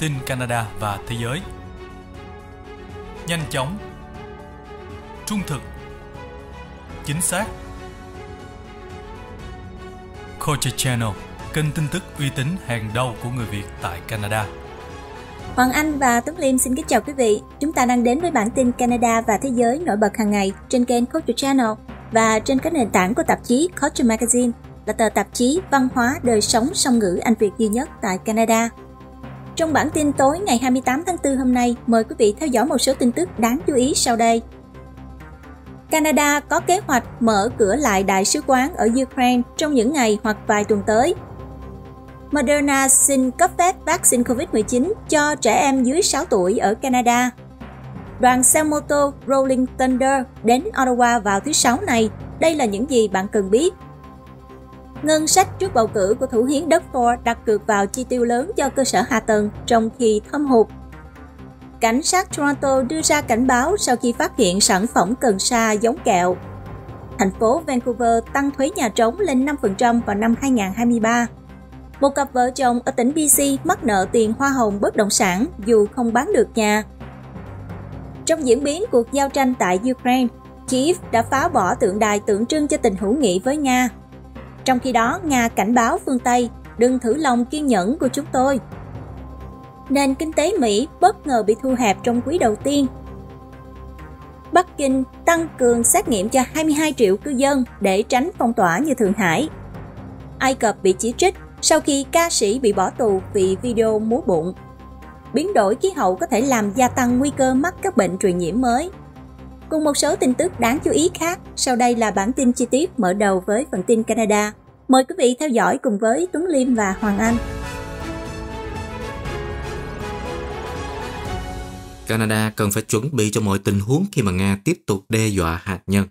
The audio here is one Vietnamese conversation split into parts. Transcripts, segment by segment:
tin Canada và thế giới. Nhanh chóng, trung thực, chính xác. Culture Channel, kênh tin tức uy tín hàng đầu của người Việt tại Canada. Hoàng Anh và Tuấn Liêm xin kính chào quý vị. Chúng ta đang đến với bản tin Canada và thế giới nổi bật hàng ngày trên kênh Culture Channel và trên các nền tảng của tạp chí Culture Magazine là tờ tạp chí văn hóa đời sống song ngữ Anh Việt duy nhất tại Canada. Trong bản tin tối ngày 28 tháng 4 hôm nay, mời quý vị theo dõi một số tin tức đáng chú ý sau đây. Canada có kế hoạch mở cửa lại đại sứ quán ở Ukraine trong những ngày hoặc vài tuần tới. Moderna xin cấp phép vaccine COVID-19 cho trẻ em dưới 6 tuổi ở Canada. Đoàn xe mô tô Rolling Thunder đến Ottawa vào thứ Sáu này. Đây là những gì bạn cần biết Ngân sách trước bầu cử của thủ hiến Đất Deptford đặt cược vào chi tiêu lớn cho cơ sở hạ tầng trong khi thâm hụt. Cảnh sát Toronto đưa ra cảnh báo sau khi phát hiện sản phẩm cần sa giống kẹo. Thành phố Vancouver tăng thuế nhà trống lên 5% vào năm 2023. Một cặp vợ chồng ở tỉnh BC mắc nợ tiền hoa hồng bất động sản dù không bán được nhà. Trong diễn biến cuộc giao tranh tại Ukraine, Kiev đã phá bỏ tượng đài tượng trưng cho tình hữu nghị với Nga trong khi đó, Nga cảnh báo phương Tây đừng thử lòng kiên nhẫn của chúng tôi. Nền kinh tế Mỹ bất ngờ bị thu hẹp trong quý đầu tiên. Bắc Kinh tăng cường xét nghiệm cho 22 triệu cư dân để tránh phong tỏa như Thượng Hải. Ai Cập bị chỉ trích sau khi ca sĩ bị bỏ tù vì video múa bụng. Biến đổi khí hậu có thể làm gia tăng nguy cơ mắc các bệnh truyền nhiễm mới cùng một số tin tức đáng chú ý khác. Sau đây là bản tin chi tiết mở đầu với phần tin Canada. Mời quý vị theo dõi cùng với Tuấn Liêm và Hoàng Anh. Canada cần phải chuẩn bị cho mọi tình huống khi mà Nga tiếp tục đe dọa hạt nhân.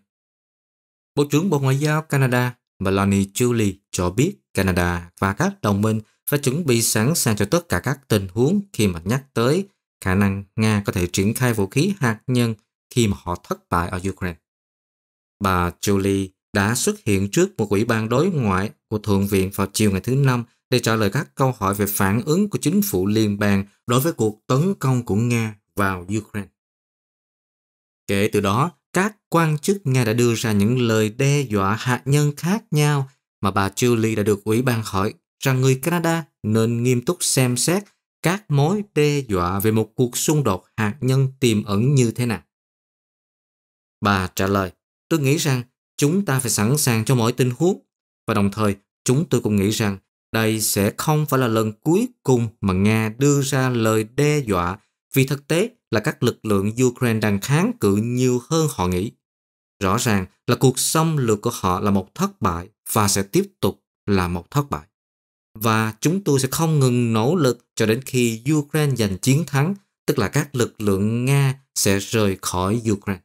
Bộ trưởng Bộ Ngoại giao Canada Melanie Julie cho biết Canada và các đồng minh phải chuẩn bị sẵn sàng cho tất cả các tình huống khi mà nhắc tới khả năng Nga có thể triển khai vũ khí hạt nhân khi mà họ thất bại ở Ukraine. Bà Julie đã xuất hiện trước một ủy ban đối ngoại của Thượng viện vào chiều ngày thứ Năm để trả lời các câu hỏi về phản ứng của chính phủ liên bang đối với cuộc tấn công của Nga vào Ukraine. Kể từ đó, các quan chức Nga đã đưa ra những lời đe dọa hạt nhân khác nhau mà bà Julie đã được ủy ban hỏi rằng người Canada nên nghiêm túc xem xét các mối đe dọa về một cuộc xung đột hạt nhân tiềm ẩn như thế nào. Bà trả lời, tôi nghĩ rằng chúng ta phải sẵn sàng cho mọi tình huống. Và đồng thời, chúng tôi cũng nghĩ rằng đây sẽ không phải là lần cuối cùng mà Nga đưa ra lời đe dọa vì thực tế là các lực lượng Ukraine đang kháng cự nhiều hơn họ nghĩ. Rõ ràng là cuộc xâm lược của họ là một thất bại và sẽ tiếp tục là một thất bại. Và chúng tôi sẽ không ngừng nỗ lực cho đến khi Ukraine giành chiến thắng, tức là các lực lượng Nga sẽ rời khỏi Ukraine.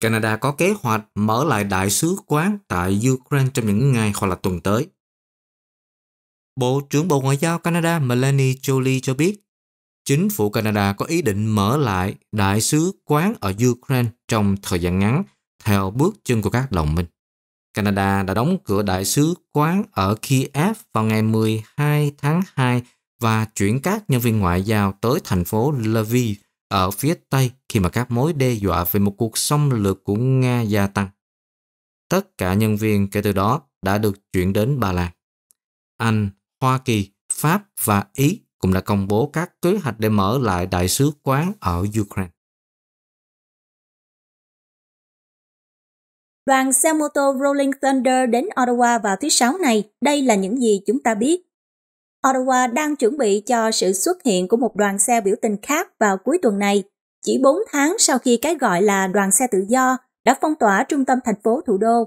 Canada có kế hoạch mở lại đại sứ quán tại Ukraine trong những ngày hoặc là tuần tới. Bộ trưởng Bộ Ngoại giao Canada Melanie Jolie cho biết, chính phủ Canada có ý định mở lại đại sứ quán ở Ukraine trong thời gian ngắn theo bước chân của các đồng minh. Canada đã đóng cửa đại sứ quán ở Kiev vào ngày 12 tháng 2 và chuyển các nhân viên ngoại giao tới thành phố Lviv ở phía Tây khi mà các mối đe dọa về một cuộc xâm lược của Nga gia tăng. Tất cả nhân viên kể từ đó đã được chuyển đến Ba Lan. Anh, Hoa Kỳ, Pháp và Ý cũng đã công bố các kế hoạch để mở lại đại sứ quán ở Ukraine. Đoàn xe mô tô Rolling Thunder đến Ottawa vào thứ Sáu này, đây là những gì chúng ta biết. Ottawa đang chuẩn bị cho sự xuất hiện của một đoàn xe biểu tình khác vào cuối tuần này, chỉ 4 tháng sau khi cái gọi là đoàn xe tự do đã phong tỏa trung tâm thành phố thủ đô.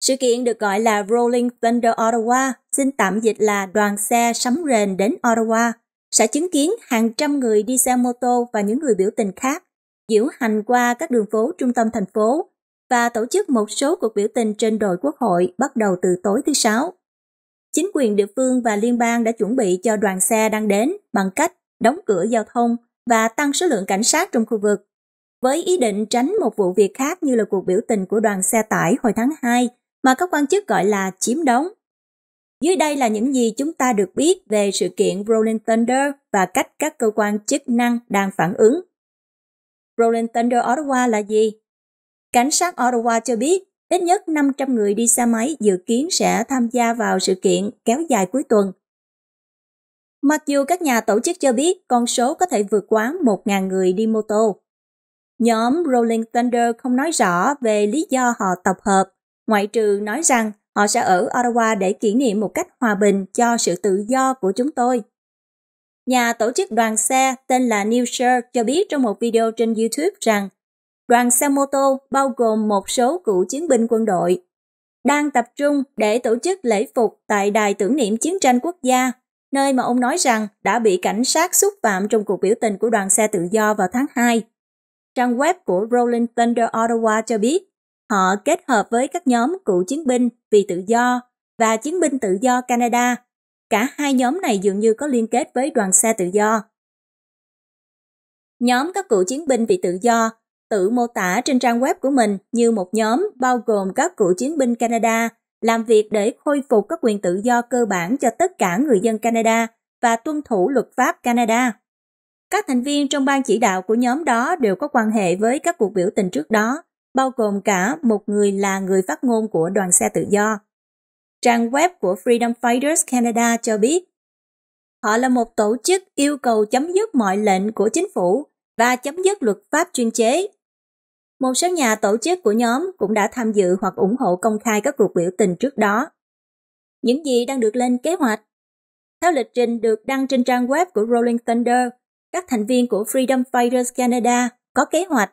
Sự kiện được gọi là Rolling Thunder Ottawa, xin tạm dịch là đoàn xe sấm rền đến Ottawa, sẽ chứng kiến hàng trăm người đi xe mô tô và những người biểu tình khác diễu hành qua các đường phố trung tâm thành phố và tổ chức một số cuộc biểu tình trên đồi quốc hội bắt đầu từ tối thứ Sáu. Chính quyền địa phương và liên bang đã chuẩn bị cho đoàn xe đang đến bằng cách đóng cửa giao thông và tăng số lượng cảnh sát trong khu vực. Với ý định tránh một vụ việc khác như là cuộc biểu tình của đoàn xe tải hồi tháng 2 mà các quan chức gọi là chiếm đóng. Dưới đây là những gì chúng ta được biết về sự kiện Rolling Thunder và cách các cơ quan chức năng đang phản ứng. Rolling Thunder Ottawa là gì? Cảnh sát Ottawa cho biết Ít nhất 500 người đi xe máy dự kiến sẽ tham gia vào sự kiện kéo dài cuối tuần. Mặc dù các nhà tổ chức cho biết con số có thể vượt quá 1.000 người đi mô tô. Nhóm Rolling Thunder không nói rõ về lý do họ tập hợp, ngoại trừ nói rằng họ sẽ ở Ottawa để kỷ niệm một cách hòa bình cho sự tự do của chúng tôi. Nhà tổ chức đoàn xe tên là New Shirt cho biết trong một video trên YouTube rằng đoàn xe mô tô bao gồm một số cựu chiến binh quân đội, đang tập trung để tổ chức lễ phục tại Đài tưởng niệm chiến tranh quốc gia, nơi mà ông nói rằng đã bị cảnh sát xúc phạm trong cuộc biểu tình của đoàn xe tự do vào tháng 2. Trang web của Rolling Thunder Ottawa cho biết, họ kết hợp với các nhóm cựu chiến binh vì tự do và chiến binh tự do Canada. Cả hai nhóm này dường như có liên kết với đoàn xe tự do. Nhóm các cựu chiến binh vì tự do tự mô tả trên trang web của mình như một nhóm bao gồm các cựu chiến binh Canada làm việc để khôi phục các quyền tự do cơ bản cho tất cả người dân Canada và tuân thủ luật pháp Canada. Các thành viên trong ban chỉ đạo của nhóm đó đều có quan hệ với các cuộc biểu tình trước đó, bao gồm cả một người là người phát ngôn của đoàn xe tự do. Trang web của Freedom Fighters Canada cho biết, họ là một tổ chức yêu cầu chấm dứt mọi lệnh của chính phủ và chấm dứt luật pháp chuyên chế. Một số nhà tổ chức của nhóm cũng đã tham dự hoặc ủng hộ công khai các cuộc biểu tình trước đó. Những gì đang được lên kế hoạch? Theo lịch trình được đăng trên trang web của Rolling Thunder, các thành viên của Freedom Fighters Canada có kế hoạch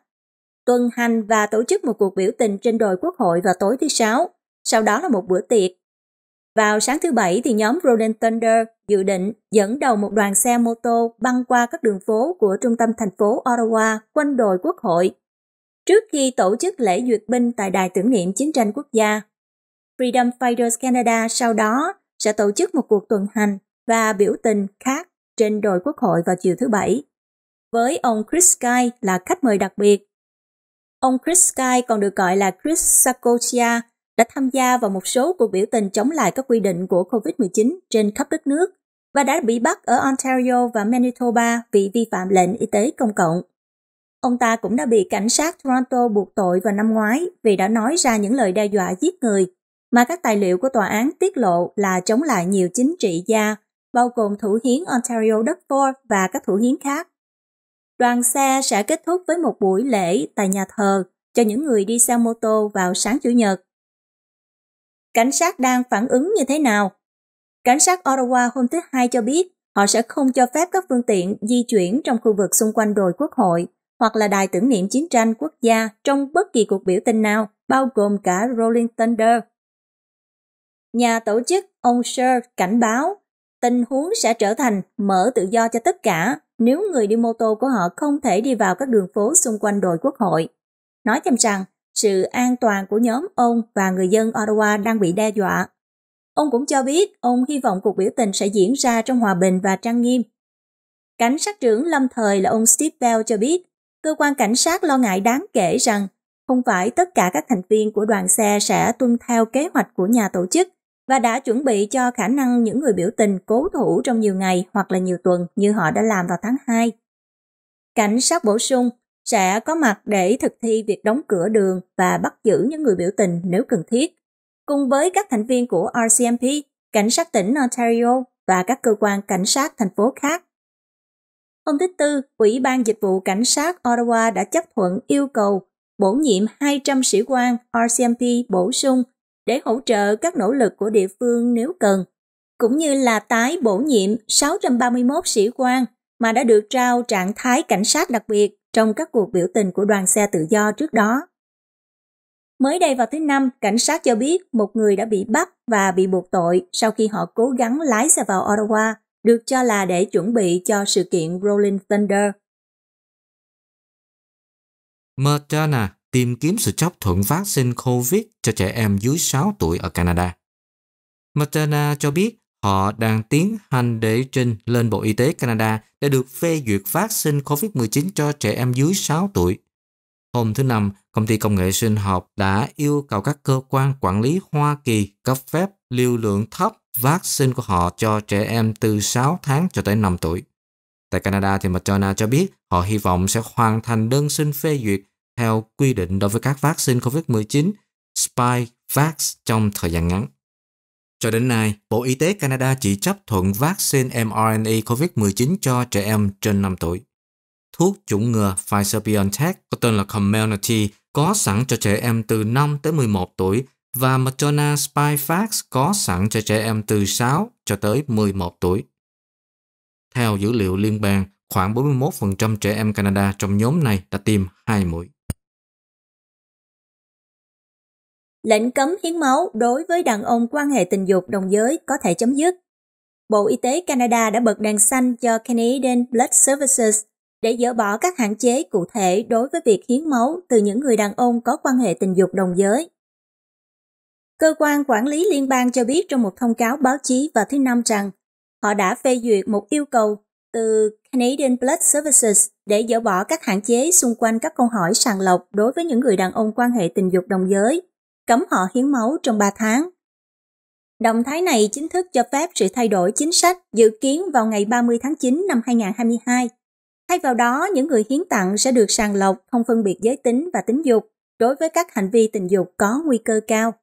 tuần hành và tổ chức một cuộc biểu tình trên đồi quốc hội vào tối thứ Sáu, sau đó là một bữa tiệc vào sáng thứ Bảy thì nhóm Rolling Thunder dự định dẫn đầu một đoàn xe mô tô băng qua các đường phố của trung tâm thành phố Ottawa quanh đồi quốc hội trước khi tổ chức lễ duyệt binh tại Đài tưởng niệm chiến tranh quốc gia. Freedom Fighters Canada sau đó sẽ tổ chức một cuộc tuần hành và biểu tình khác trên đồi quốc hội vào chiều thứ Bảy, với ông Chris Sky là khách mời đặc biệt. Ông Chris Sky còn được gọi là Chris Sakosia, đã tham gia vào một số cuộc biểu tình chống lại các quy định của COVID-19 trên khắp đất nước và đã bị bắt ở Ontario và Manitoba vì vi phạm lệnh y tế công cộng. Ông ta cũng đã bị cảnh sát Toronto buộc tội vào năm ngoái vì đã nói ra những lời đe dọa giết người mà các tài liệu của tòa án tiết lộ là chống lại nhiều chính trị gia, bao gồm thủ hiến Ontario Ford và các thủ hiến khác. Đoàn xe sẽ kết thúc với một buổi lễ tại nhà thờ cho những người đi xe mô tô vào sáng Chủ nhật cảnh sát đang phản ứng như thế nào. Cảnh sát Ottawa hôm thứ Hai cho biết họ sẽ không cho phép các phương tiện di chuyển trong khu vực xung quanh đồi quốc hội hoặc là đài tưởng niệm chiến tranh quốc gia trong bất kỳ cuộc biểu tình nào, bao gồm cả Rolling Thunder. Nhà tổ chức ông Sher cảnh báo tình huống sẽ trở thành mở tự do cho tất cả nếu người đi mô tô của họ không thể đi vào các đường phố xung quanh đồi quốc hội. Nói thêm rằng sự an toàn của nhóm ông và người dân Ottawa đang bị đe dọa. Ông cũng cho biết ông hy vọng cuộc biểu tình sẽ diễn ra trong hòa bình và trang nghiêm. Cảnh sát trưởng lâm thời là ông Steve Bell cho biết, cơ quan cảnh sát lo ngại đáng kể rằng không phải tất cả các thành viên của đoàn xe sẽ tuân theo kế hoạch của nhà tổ chức và đã chuẩn bị cho khả năng những người biểu tình cố thủ trong nhiều ngày hoặc là nhiều tuần như họ đã làm vào tháng 2. Cảnh sát bổ sung, sẽ có mặt để thực thi việc đóng cửa đường và bắt giữ những người biểu tình nếu cần thiết. Cùng với các thành viên của RCMP, cảnh sát tỉnh Ontario và các cơ quan cảnh sát thành phố khác. Hôm thứ Tư, Ủy ban Dịch vụ Cảnh sát Ottawa đã chấp thuận yêu cầu bổ nhiệm 200 sĩ quan RCMP bổ sung để hỗ trợ các nỗ lực của địa phương nếu cần, cũng như là tái bổ nhiệm 631 sĩ quan mà đã được trao trạng thái cảnh sát đặc biệt trong các cuộc biểu tình của đoàn xe tự do trước đó. Mới đây vào thứ Năm, cảnh sát cho biết một người đã bị bắt và bị buộc tội sau khi họ cố gắng lái xe vào Ottawa, được cho là để chuẩn bị cho sự kiện Rolling Thunder. Moderna tìm kiếm sự chấp thuận vaccine COVID cho trẻ em dưới 6 tuổi ở Canada. Moderna cho biết họ đang tiến hành để trình lên Bộ Y tế Canada để được phê duyệt vaccine COVID-19 cho trẻ em dưới 6 tuổi. Hôm thứ Năm, Công ty Công nghệ Sinh học đã yêu cầu các cơ quan quản lý Hoa Kỳ cấp phép lưu lượng thấp vắc xin của họ cho trẻ em từ 6 tháng cho tới 5 tuổi. Tại Canada thì Moderna cho biết họ hy vọng sẽ hoàn thành đơn xin phê duyệt theo quy định đối với các vắc xin COVID-19 Spikevax trong thời gian ngắn. Cho đến nay, Bộ Y tế Canada chỉ chấp thuận vaccine mRNA COVID-19 cho trẻ em trên 5 tuổi. Thuốc chủng ngừa Pfizer-BioNTech có tên là Comirnaty có sẵn cho trẻ em từ 5 tới 11 tuổi và Moderna Spikevax có sẵn cho trẻ em từ 6 cho tới 11 tuổi. Theo dữ liệu liên bang, khoảng 41% trẻ em Canada trong nhóm này đã tiêm hai mũi. Lệnh cấm hiến máu đối với đàn ông quan hệ tình dục đồng giới có thể chấm dứt. Bộ Y tế Canada đã bật đèn xanh cho Canadian Blood Services để dỡ bỏ các hạn chế cụ thể đối với việc hiến máu từ những người đàn ông có quan hệ tình dục đồng giới. Cơ quan quản lý liên bang cho biết trong một thông cáo báo chí vào thứ Năm rằng họ đã phê duyệt một yêu cầu từ Canadian Blood Services để dỡ bỏ các hạn chế xung quanh các câu hỏi sàng lọc đối với những người đàn ông quan hệ tình dục đồng giới cấm họ hiến máu trong 3 tháng. Động thái này chính thức cho phép sự thay đổi chính sách dự kiến vào ngày 30 tháng 9 năm 2022. Thay vào đó, những người hiến tặng sẽ được sàng lọc không phân biệt giới tính và tính dục đối với các hành vi tình dục có nguy cơ cao.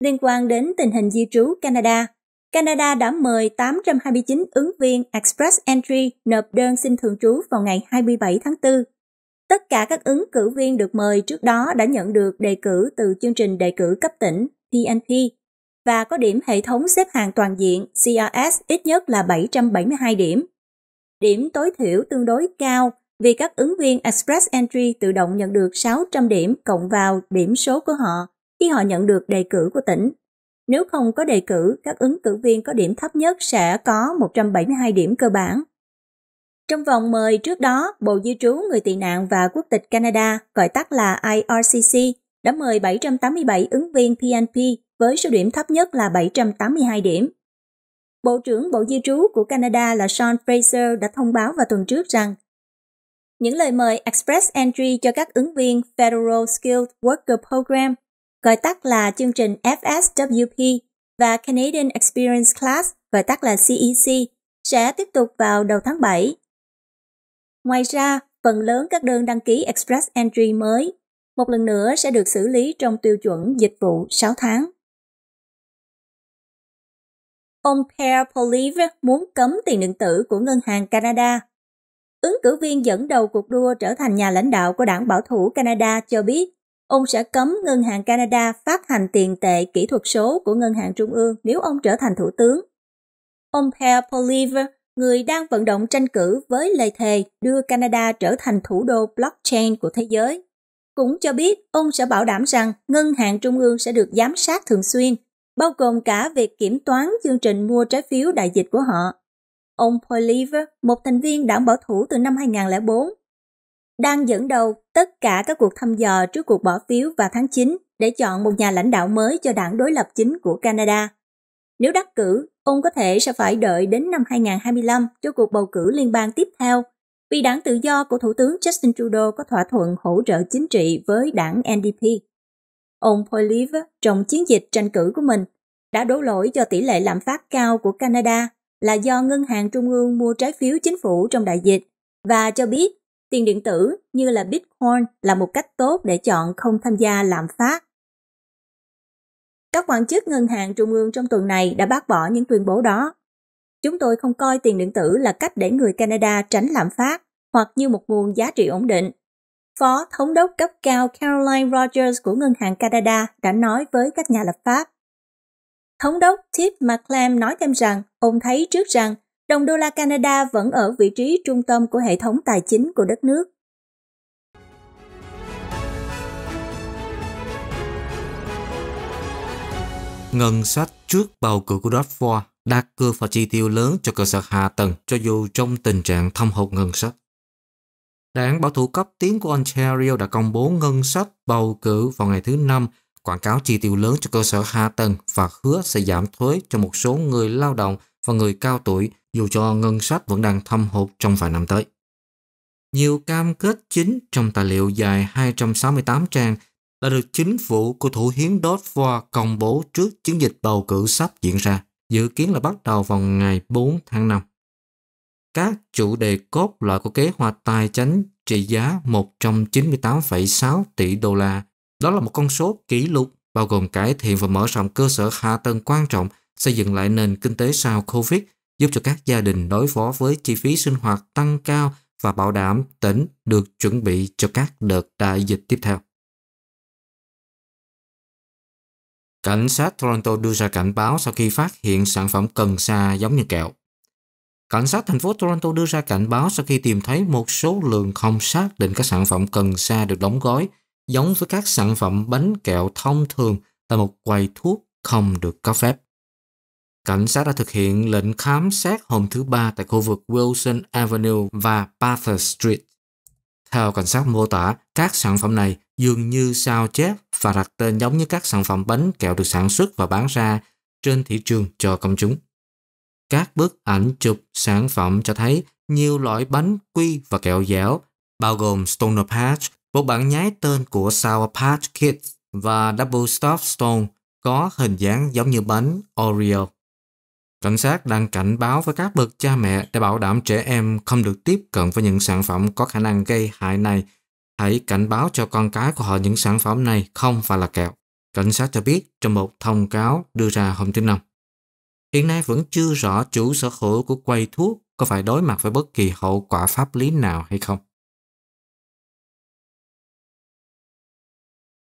Liên quan đến tình hình di trú Canada, Canada đã mời 829 ứng viên Express Entry nộp đơn xin thường trú vào ngày 27 tháng 4 Tất cả các ứng cử viên được mời trước đó đã nhận được đề cử từ chương trình đề cử cấp tỉnh (TNP) và có điểm hệ thống xếp hạng toàn diện CRS ít nhất là 772 điểm. Điểm tối thiểu tương đối cao vì các ứng viên Express Entry tự động nhận được 600 điểm cộng vào điểm số của họ khi họ nhận được đề cử của tỉnh. Nếu không có đề cử, các ứng cử viên có điểm thấp nhất sẽ có 172 điểm cơ bản trong vòng mời trước đó, Bộ Di trú Người tị nạn và Quốc tịch Canada, gọi tắt là IRCC, đã mời 787 ứng viên PNP với số điểm thấp nhất là 782 điểm. Bộ trưởng Bộ Di trú của Canada là Sean Fraser đã thông báo vào tuần trước rằng những lời mời Express Entry cho các ứng viên Federal Skilled Worker Program, gọi tắt là chương trình FSWP và Canadian Experience Class, gọi tắt là CEC, e sẽ tiếp tục vào đầu tháng 7 Ngoài ra, phần lớn các đơn đăng ký Express Entry mới một lần nữa sẽ được xử lý trong tiêu chuẩn dịch vụ 6 tháng. Ông Pierre Polive muốn cấm tiền điện tử của Ngân hàng Canada. Ứng cử viên dẫn đầu cuộc đua trở thành nhà lãnh đạo của đảng bảo thủ Canada cho biết ông sẽ cấm Ngân hàng Canada phát hành tiền tệ kỹ thuật số của Ngân hàng Trung ương nếu ông trở thành thủ tướng. Ông Pierre Polive người đang vận động tranh cử với lời thề đưa Canada trở thành thủ đô blockchain của thế giới. Cũng cho biết ông sẽ bảo đảm rằng ngân hàng trung ương sẽ được giám sát thường xuyên, bao gồm cả việc kiểm toán chương trình mua trái phiếu đại dịch của họ. Ông Paul Lever, một thành viên đảng bảo thủ từ năm 2004, đang dẫn đầu tất cả các cuộc thăm dò trước cuộc bỏ phiếu vào tháng 9 để chọn một nhà lãnh đạo mới cho đảng đối lập chính của Canada. Nếu đắc cử, ông có thể sẽ phải đợi đến năm 2025 cho cuộc bầu cử liên bang tiếp theo, vì đảng tự do của Thủ tướng Justin Trudeau có thỏa thuận hỗ trợ chính trị với đảng NDP. Ông Poilievre trong chiến dịch tranh cử của mình đã đổ lỗi cho tỷ lệ lạm phát cao của Canada là do ngân hàng trung ương mua trái phiếu chính phủ trong đại dịch và cho biết tiền điện tử như là Bitcoin là một cách tốt để chọn không tham gia lạm phát. Các quan chức ngân hàng trung ương trong tuần này đã bác bỏ những tuyên bố đó. Chúng tôi không coi tiền điện tử là cách để người Canada tránh lạm phát hoặc như một nguồn giá trị ổn định. Phó thống đốc cấp cao Caroline Rogers của Ngân hàng Canada đã nói với các nhà lập pháp. Thống đốc Tip McClam nói thêm rằng ông thấy trước rằng đồng đô la Canada vẫn ở vị trí trung tâm của hệ thống tài chính của đất nước Ngân sách trước bầu cử của Dodd-Ford đặt và chi tiêu lớn cho cơ sở hạ tầng cho dù trong tình trạng thâm hụt ngân sách. Đảng bảo thủ cấp tiến của Ontario đã công bố ngân sách bầu cử vào ngày thứ Năm quảng cáo chi tiêu lớn cho cơ sở hạ tầng và hứa sẽ giảm thuế cho một số người lao động và người cao tuổi dù cho ngân sách vẫn đang thâm hụt trong vài năm tới. Nhiều cam kết chính trong tài liệu dài 268 trang là được chính phủ của thủ hiến Dodd Ford công bố trước chiến dịch bầu cử sắp diễn ra, dự kiến là bắt đầu vào ngày 4 tháng 5. Các chủ đề cốt lõi của kế hoạch tài chính trị giá 198,6 tỷ đô la. Đó là một con số kỷ lục bao gồm cải thiện và mở rộng cơ sở hạ tầng quan trọng, xây dựng lại nền kinh tế sau Covid, giúp cho các gia đình đối phó với chi phí sinh hoạt tăng cao và bảo đảm tỉnh được chuẩn bị cho các đợt đại dịch tiếp theo. Cảnh sát Toronto đưa ra cảnh báo sau khi phát hiện sản phẩm cần sa giống như kẹo. Cảnh sát thành phố Toronto đưa ra cảnh báo sau khi tìm thấy một số lượng không xác định các sản phẩm cần sa được đóng gói giống với các sản phẩm bánh kẹo thông thường tại một quầy thuốc không được cấp phép. Cảnh sát đã thực hiện lệnh khám xét hôm thứ Ba tại khu vực Wilson Avenue và Bathurst Street. Theo cảnh sát mô tả, các sản phẩm này dường như sao chép và đặt tên giống như các sản phẩm bánh kẹo được sản xuất và bán ra trên thị trường cho công chúng. Các bức ảnh chụp sản phẩm cho thấy nhiều loại bánh quy và kẹo dẻo, bao gồm Stoner Patch, một bản nhái tên của Sour Patch Kids và Double Stuffed Stone có hình dáng giống như bánh Oreo. Cảnh sát đang cảnh báo với các bậc cha mẹ để bảo đảm trẻ em không được tiếp cận với những sản phẩm có khả năng gây hại này. Hãy cảnh báo cho con cái của họ những sản phẩm này không phải là kẹo. Cảnh sát cho biết trong một thông cáo đưa ra hôm thứ Năm. Hiện nay vẫn chưa rõ chủ sở hữu của quầy thuốc có phải đối mặt với bất kỳ hậu quả pháp lý nào hay không.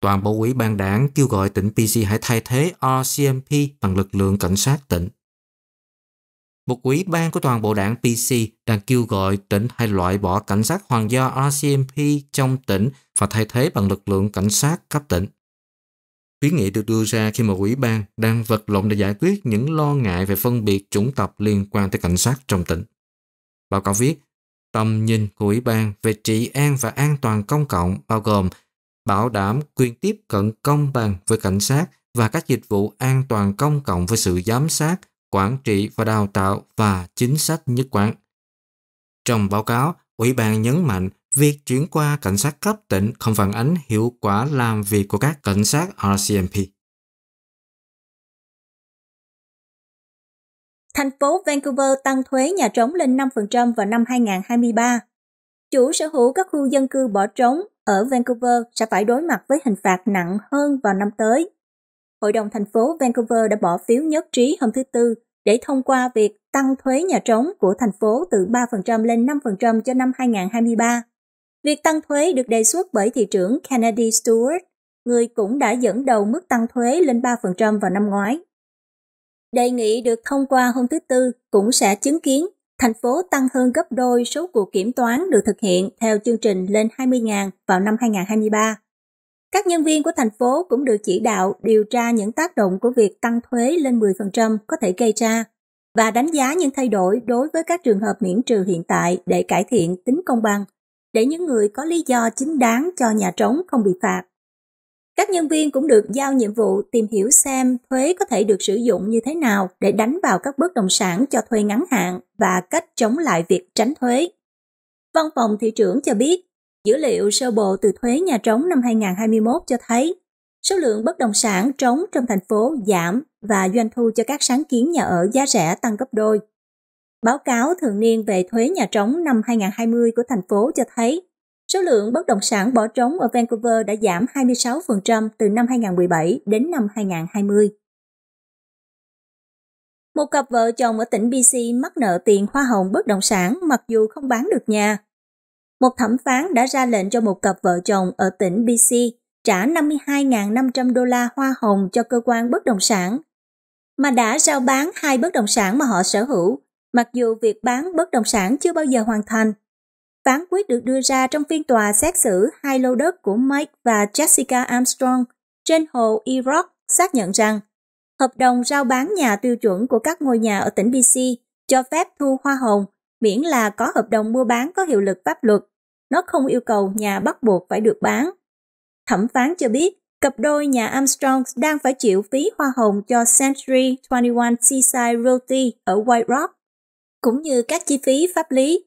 Toàn bộ ủy ban đảng kêu gọi tỉnh PC hãy thay thế RCMP bằng lực lượng cảnh sát tỉnh một ủy ban của toàn bộ đảng PC đang kêu gọi tỉnh hay loại bỏ cảnh sát hoàng gia RCMP trong tỉnh và thay thế bằng lực lượng cảnh sát cấp tỉnh. Khuyến nghị được đưa ra khi một ủy ban đang vật lộn để giải quyết những lo ngại về phân biệt chủng tộc liên quan tới cảnh sát trong tỉnh. Báo cáo viết, tầm nhìn của ủy ban về trị an và an toàn công cộng bao gồm bảo đảm quyền tiếp cận công bằng với cảnh sát và các dịch vụ an toàn công cộng với sự giám sát, quản trị và đào tạo và chính sách nhất quán. Trong báo cáo, Ủy ban nhấn mạnh việc chuyển qua cảnh sát cấp tỉnh không phản ánh hiệu quả làm việc của các cảnh sát RCMP. Thành phố Vancouver tăng thuế nhà trống lên 5% vào năm 2023. Chủ sở hữu các khu dân cư bỏ trống ở Vancouver sẽ phải đối mặt với hình phạt nặng hơn vào năm tới Hội đồng thành phố Vancouver đã bỏ phiếu nhất trí hôm thứ Tư để thông qua việc tăng thuế nhà trống của thành phố từ 3% lên 5% cho năm 2023. Việc tăng thuế được đề xuất bởi thị trưởng Kennedy Stewart, người cũng đã dẫn đầu mức tăng thuế lên 3% vào năm ngoái. Đề nghị được thông qua hôm thứ Tư cũng sẽ chứng kiến thành phố tăng hơn gấp đôi số cuộc kiểm toán được thực hiện theo chương trình lên 20.000 vào năm 2023. Các nhân viên của thành phố cũng được chỉ đạo điều tra những tác động của việc tăng thuế lên 10% có thể gây ra và đánh giá những thay đổi đối với các trường hợp miễn trừ hiện tại để cải thiện tính công bằng, để những người có lý do chính đáng cho nhà trống không bị phạt. Các nhân viên cũng được giao nhiệm vụ tìm hiểu xem thuế có thể được sử dụng như thế nào để đánh vào các bất động sản cho thuê ngắn hạn và cách chống lại việc tránh thuế. Văn phòng thị trưởng cho biết, Dữ liệu sơ bộ từ thuế nhà trống năm 2021 cho thấy số lượng bất động sản trống trong thành phố giảm và doanh thu cho các sáng kiến nhà ở giá rẻ tăng gấp đôi. Báo cáo thường niên về thuế nhà trống năm 2020 của thành phố cho thấy số lượng bất động sản bỏ trống ở Vancouver đã giảm 26% từ năm 2017 đến năm 2020. Một cặp vợ chồng ở tỉnh BC mắc nợ tiền hoa hồng bất động sản mặc dù không bán được nhà một thẩm phán đã ra lệnh cho một cặp vợ chồng ở tỉnh BC trả 52.500 đô la hoa hồng cho cơ quan bất động sản, mà đã giao bán hai bất động sản mà họ sở hữu, mặc dù việc bán bất động sản chưa bao giờ hoàn thành. Phán quyết được đưa ra trong phiên tòa xét xử hai lô đất của Mike và Jessica Armstrong trên hồ Iraq xác nhận rằng hợp đồng giao bán nhà tiêu chuẩn của các ngôi nhà ở tỉnh BC cho phép thu hoa hồng miễn là có hợp đồng mua bán có hiệu lực pháp luật nó không yêu cầu nhà bắt buộc phải được bán. Thẩm phán cho biết, cặp đôi nhà Armstrong đang phải chịu phí hoa hồng cho Century 21 Seaside Realty ở White Rock, cũng như các chi phí pháp lý.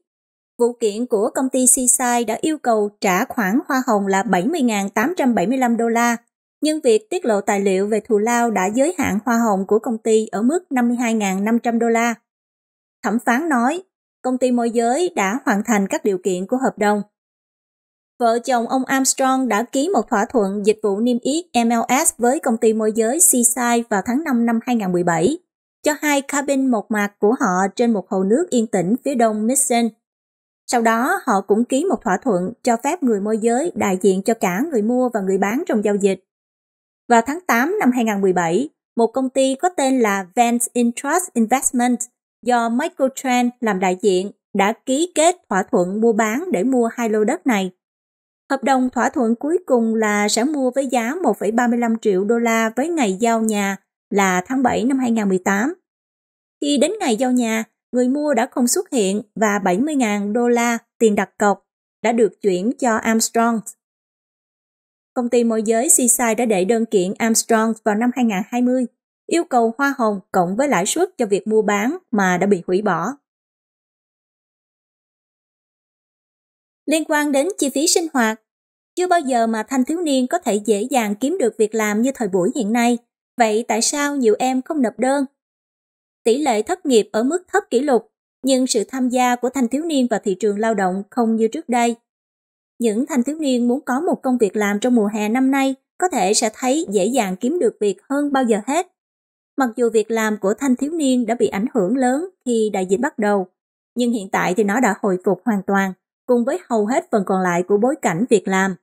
Vụ kiện của công ty Seaside đã yêu cầu trả khoản hoa hồng là 70.875 đô la, nhưng việc tiết lộ tài liệu về thù lao đã giới hạn hoa hồng của công ty ở mức 52.500 đô la. Thẩm phán nói, công ty môi giới đã hoàn thành các điều kiện của hợp đồng Vợ chồng ông Armstrong đã ký một thỏa thuận dịch vụ niêm yết MLS với công ty môi giới Seaside vào tháng 5 năm 2017, cho hai cabin một mặt của họ trên một hồ nước yên tĩnh phía đông Mission. Sau đó, họ cũng ký một thỏa thuận cho phép người môi giới đại diện cho cả người mua và người bán trong giao dịch. Vào tháng 8 năm 2017, một công ty có tên là Vance Interest Investment do Michael Tran làm đại diện đã ký kết thỏa thuận mua bán để mua hai lô đất này Hợp đồng thỏa thuận cuối cùng là sẽ mua với giá 1,35 triệu đô la với ngày giao nhà là tháng 7 năm 2018. Khi đến ngày giao nhà, người mua đã không xuất hiện và 70.000 đô la tiền đặt cọc đã được chuyển cho Armstrong. Công ty môi giới Seaside đã đệ đơn kiện Armstrong vào năm 2020, yêu cầu hoa hồng cộng với lãi suất cho việc mua bán mà đã bị hủy bỏ. liên quan đến chi phí sinh hoạt. Chưa bao giờ mà thanh thiếu niên có thể dễ dàng kiếm được việc làm như thời buổi hiện nay. Vậy tại sao nhiều em không nộp đơn? Tỷ lệ thất nghiệp ở mức thấp kỷ lục, nhưng sự tham gia của thanh thiếu niên vào thị trường lao động không như trước đây. Những thanh thiếu niên muốn có một công việc làm trong mùa hè năm nay có thể sẽ thấy dễ dàng kiếm được việc hơn bao giờ hết. Mặc dù việc làm của thanh thiếu niên đã bị ảnh hưởng lớn khi đại dịch bắt đầu, nhưng hiện tại thì nó đã hồi phục hoàn toàn cùng với hầu hết phần còn lại của bối cảnh việc làm.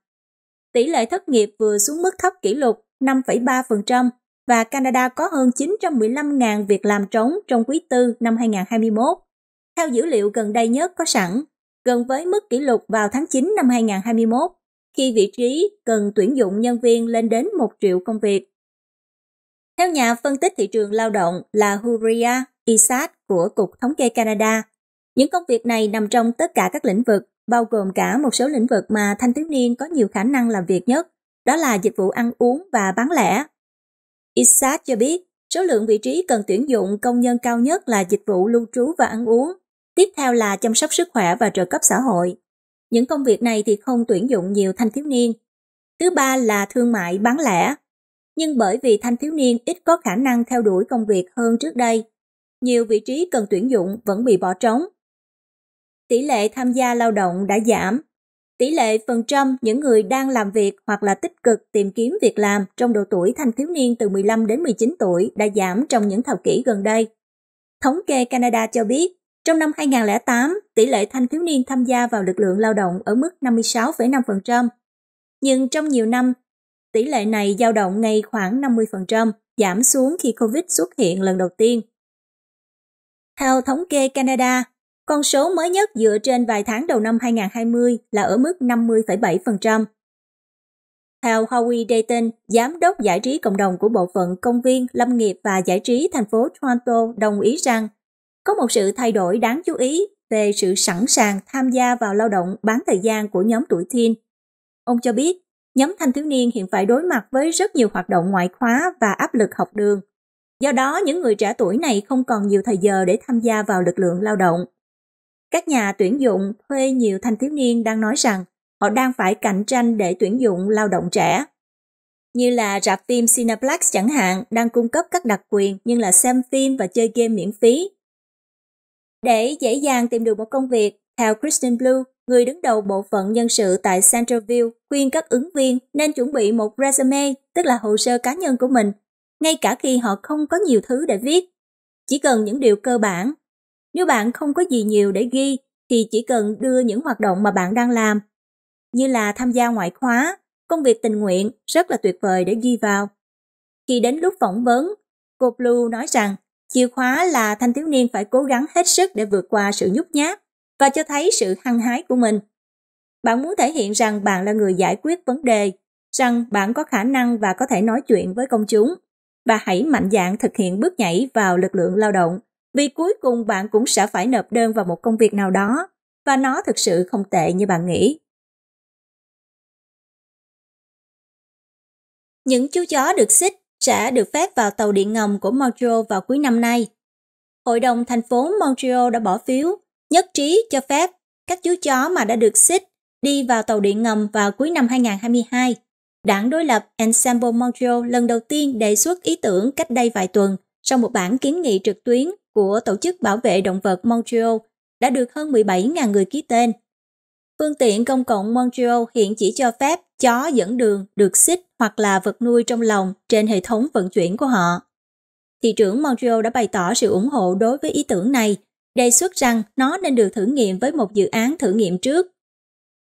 Tỷ lệ thất nghiệp vừa xuống mức thấp kỷ lục 5,3% và Canada có hơn 915.000 việc làm trống trong quý tư năm 2021. Theo dữ liệu gần đây nhất có sẵn, gần với mức kỷ lục vào tháng 9 năm 2021, khi vị trí cần tuyển dụng nhân viên lên đến 1 triệu công việc. Theo nhà phân tích thị trường lao động là Huria Isat của Cục Thống kê Canada, những công việc này nằm trong tất cả các lĩnh vực bao gồm cả một số lĩnh vực mà thanh thiếu niên có nhiều khả năng làm việc nhất, đó là dịch vụ ăn uống và bán lẻ. ISAT cho biết, số lượng vị trí cần tuyển dụng công nhân cao nhất là dịch vụ lưu trú và ăn uống, tiếp theo là chăm sóc sức khỏe và trợ cấp xã hội. Những công việc này thì không tuyển dụng nhiều thanh thiếu niên. Thứ ba là thương mại bán lẻ. Nhưng bởi vì thanh thiếu niên ít có khả năng theo đuổi công việc hơn trước đây, nhiều vị trí cần tuyển dụng vẫn bị bỏ trống tỷ lệ tham gia lao động đã giảm. Tỷ lệ phần trăm những người đang làm việc hoặc là tích cực tìm kiếm việc làm trong độ tuổi thanh thiếu niên từ 15 đến 19 tuổi đã giảm trong những thập kỷ gần đây. Thống kê Canada cho biết, trong năm 2008, tỷ lệ thanh thiếu niên tham gia vào lực lượng lao động ở mức 56,5%. Nhưng trong nhiều năm, tỷ lệ này dao động ngay khoảng 50%, giảm xuống khi COVID xuất hiện lần đầu tiên. Theo thống kê Canada, con số mới nhất dựa trên vài tháng đầu năm 2020 là ở mức 50,7%. Theo Howie Dayton, giám đốc giải trí cộng đồng của bộ phận công viên, lâm nghiệp và giải trí thành phố Toronto đồng ý rằng có một sự thay đổi đáng chú ý về sự sẵn sàng tham gia vào lao động bán thời gian của nhóm tuổi teen. Ông cho biết, nhóm thanh thiếu niên hiện phải đối mặt với rất nhiều hoạt động ngoại khóa và áp lực học đường. Do đó, những người trẻ tuổi này không còn nhiều thời giờ để tham gia vào lực lượng lao động các nhà tuyển dụng thuê nhiều thanh thiếu niên đang nói rằng họ đang phải cạnh tranh để tuyển dụng lao động trẻ. Như là rạp phim Cineplex chẳng hạn đang cung cấp các đặc quyền như là xem phim và chơi game miễn phí. Để dễ dàng tìm được một công việc, theo Kristen Blue, người đứng đầu bộ phận nhân sự tại Centerville khuyên các ứng viên nên chuẩn bị một resume, tức là hồ sơ cá nhân của mình, ngay cả khi họ không có nhiều thứ để viết. Chỉ cần những điều cơ bản nếu bạn không có gì nhiều để ghi thì chỉ cần đưa những hoạt động mà bạn đang làm như là tham gia ngoại khóa, công việc tình nguyện rất là tuyệt vời để ghi vào. Khi đến lúc phỏng vấn, cô Blue nói rằng chìa khóa là thanh thiếu niên phải cố gắng hết sức để vượt qua sự nhút nhát và cho thấy sự hăng hái của mình. Bạn muốn thể hiện rằng bạn là người giải quyết vấn đề, rằng bạn có khả năng và có thể nói chuyện với công chúng và hãy mạnh dạn thực hiện bước nhảy vào lực lượng lao động vì cuối cùng bạn cũng sẽ phải nộp đơn vào một công việc nào đó và nó thực sự không tệ như bạn nghĩ. Những chú chó được xích sẽ được phép vào tàu điện ngầm của Montreal vào cuối năm nay. Hội đồng thành phố Montreal đã bỏ phiếu nhất trí cho phép các chú chó mà đã được xích đi vào tàu điện ngầm vào cuối năm 2022. Đảng đối lập Ensemble Montreal lần đầu tiên đề xuất ý tưởng cách đây vài tuần sau một bản kiến nghị trực tuyến của Tổ chức Bảo vệ Động vật Montreal đã được hơn 17.000 người ký tên. Phương tiện công cộng Montreal hiện chỉ cho phép chó dẫn đường được xích hoặc là vật nuôi trong lòng trên hệ thống vận chuyển của họ. Thị trưởng Montreal đã bày tỏ sự ủng hộ đối với ý tưởng này, đề xuất rằng nó nên được thử nghiệm với một dự án thử nghiệm trước.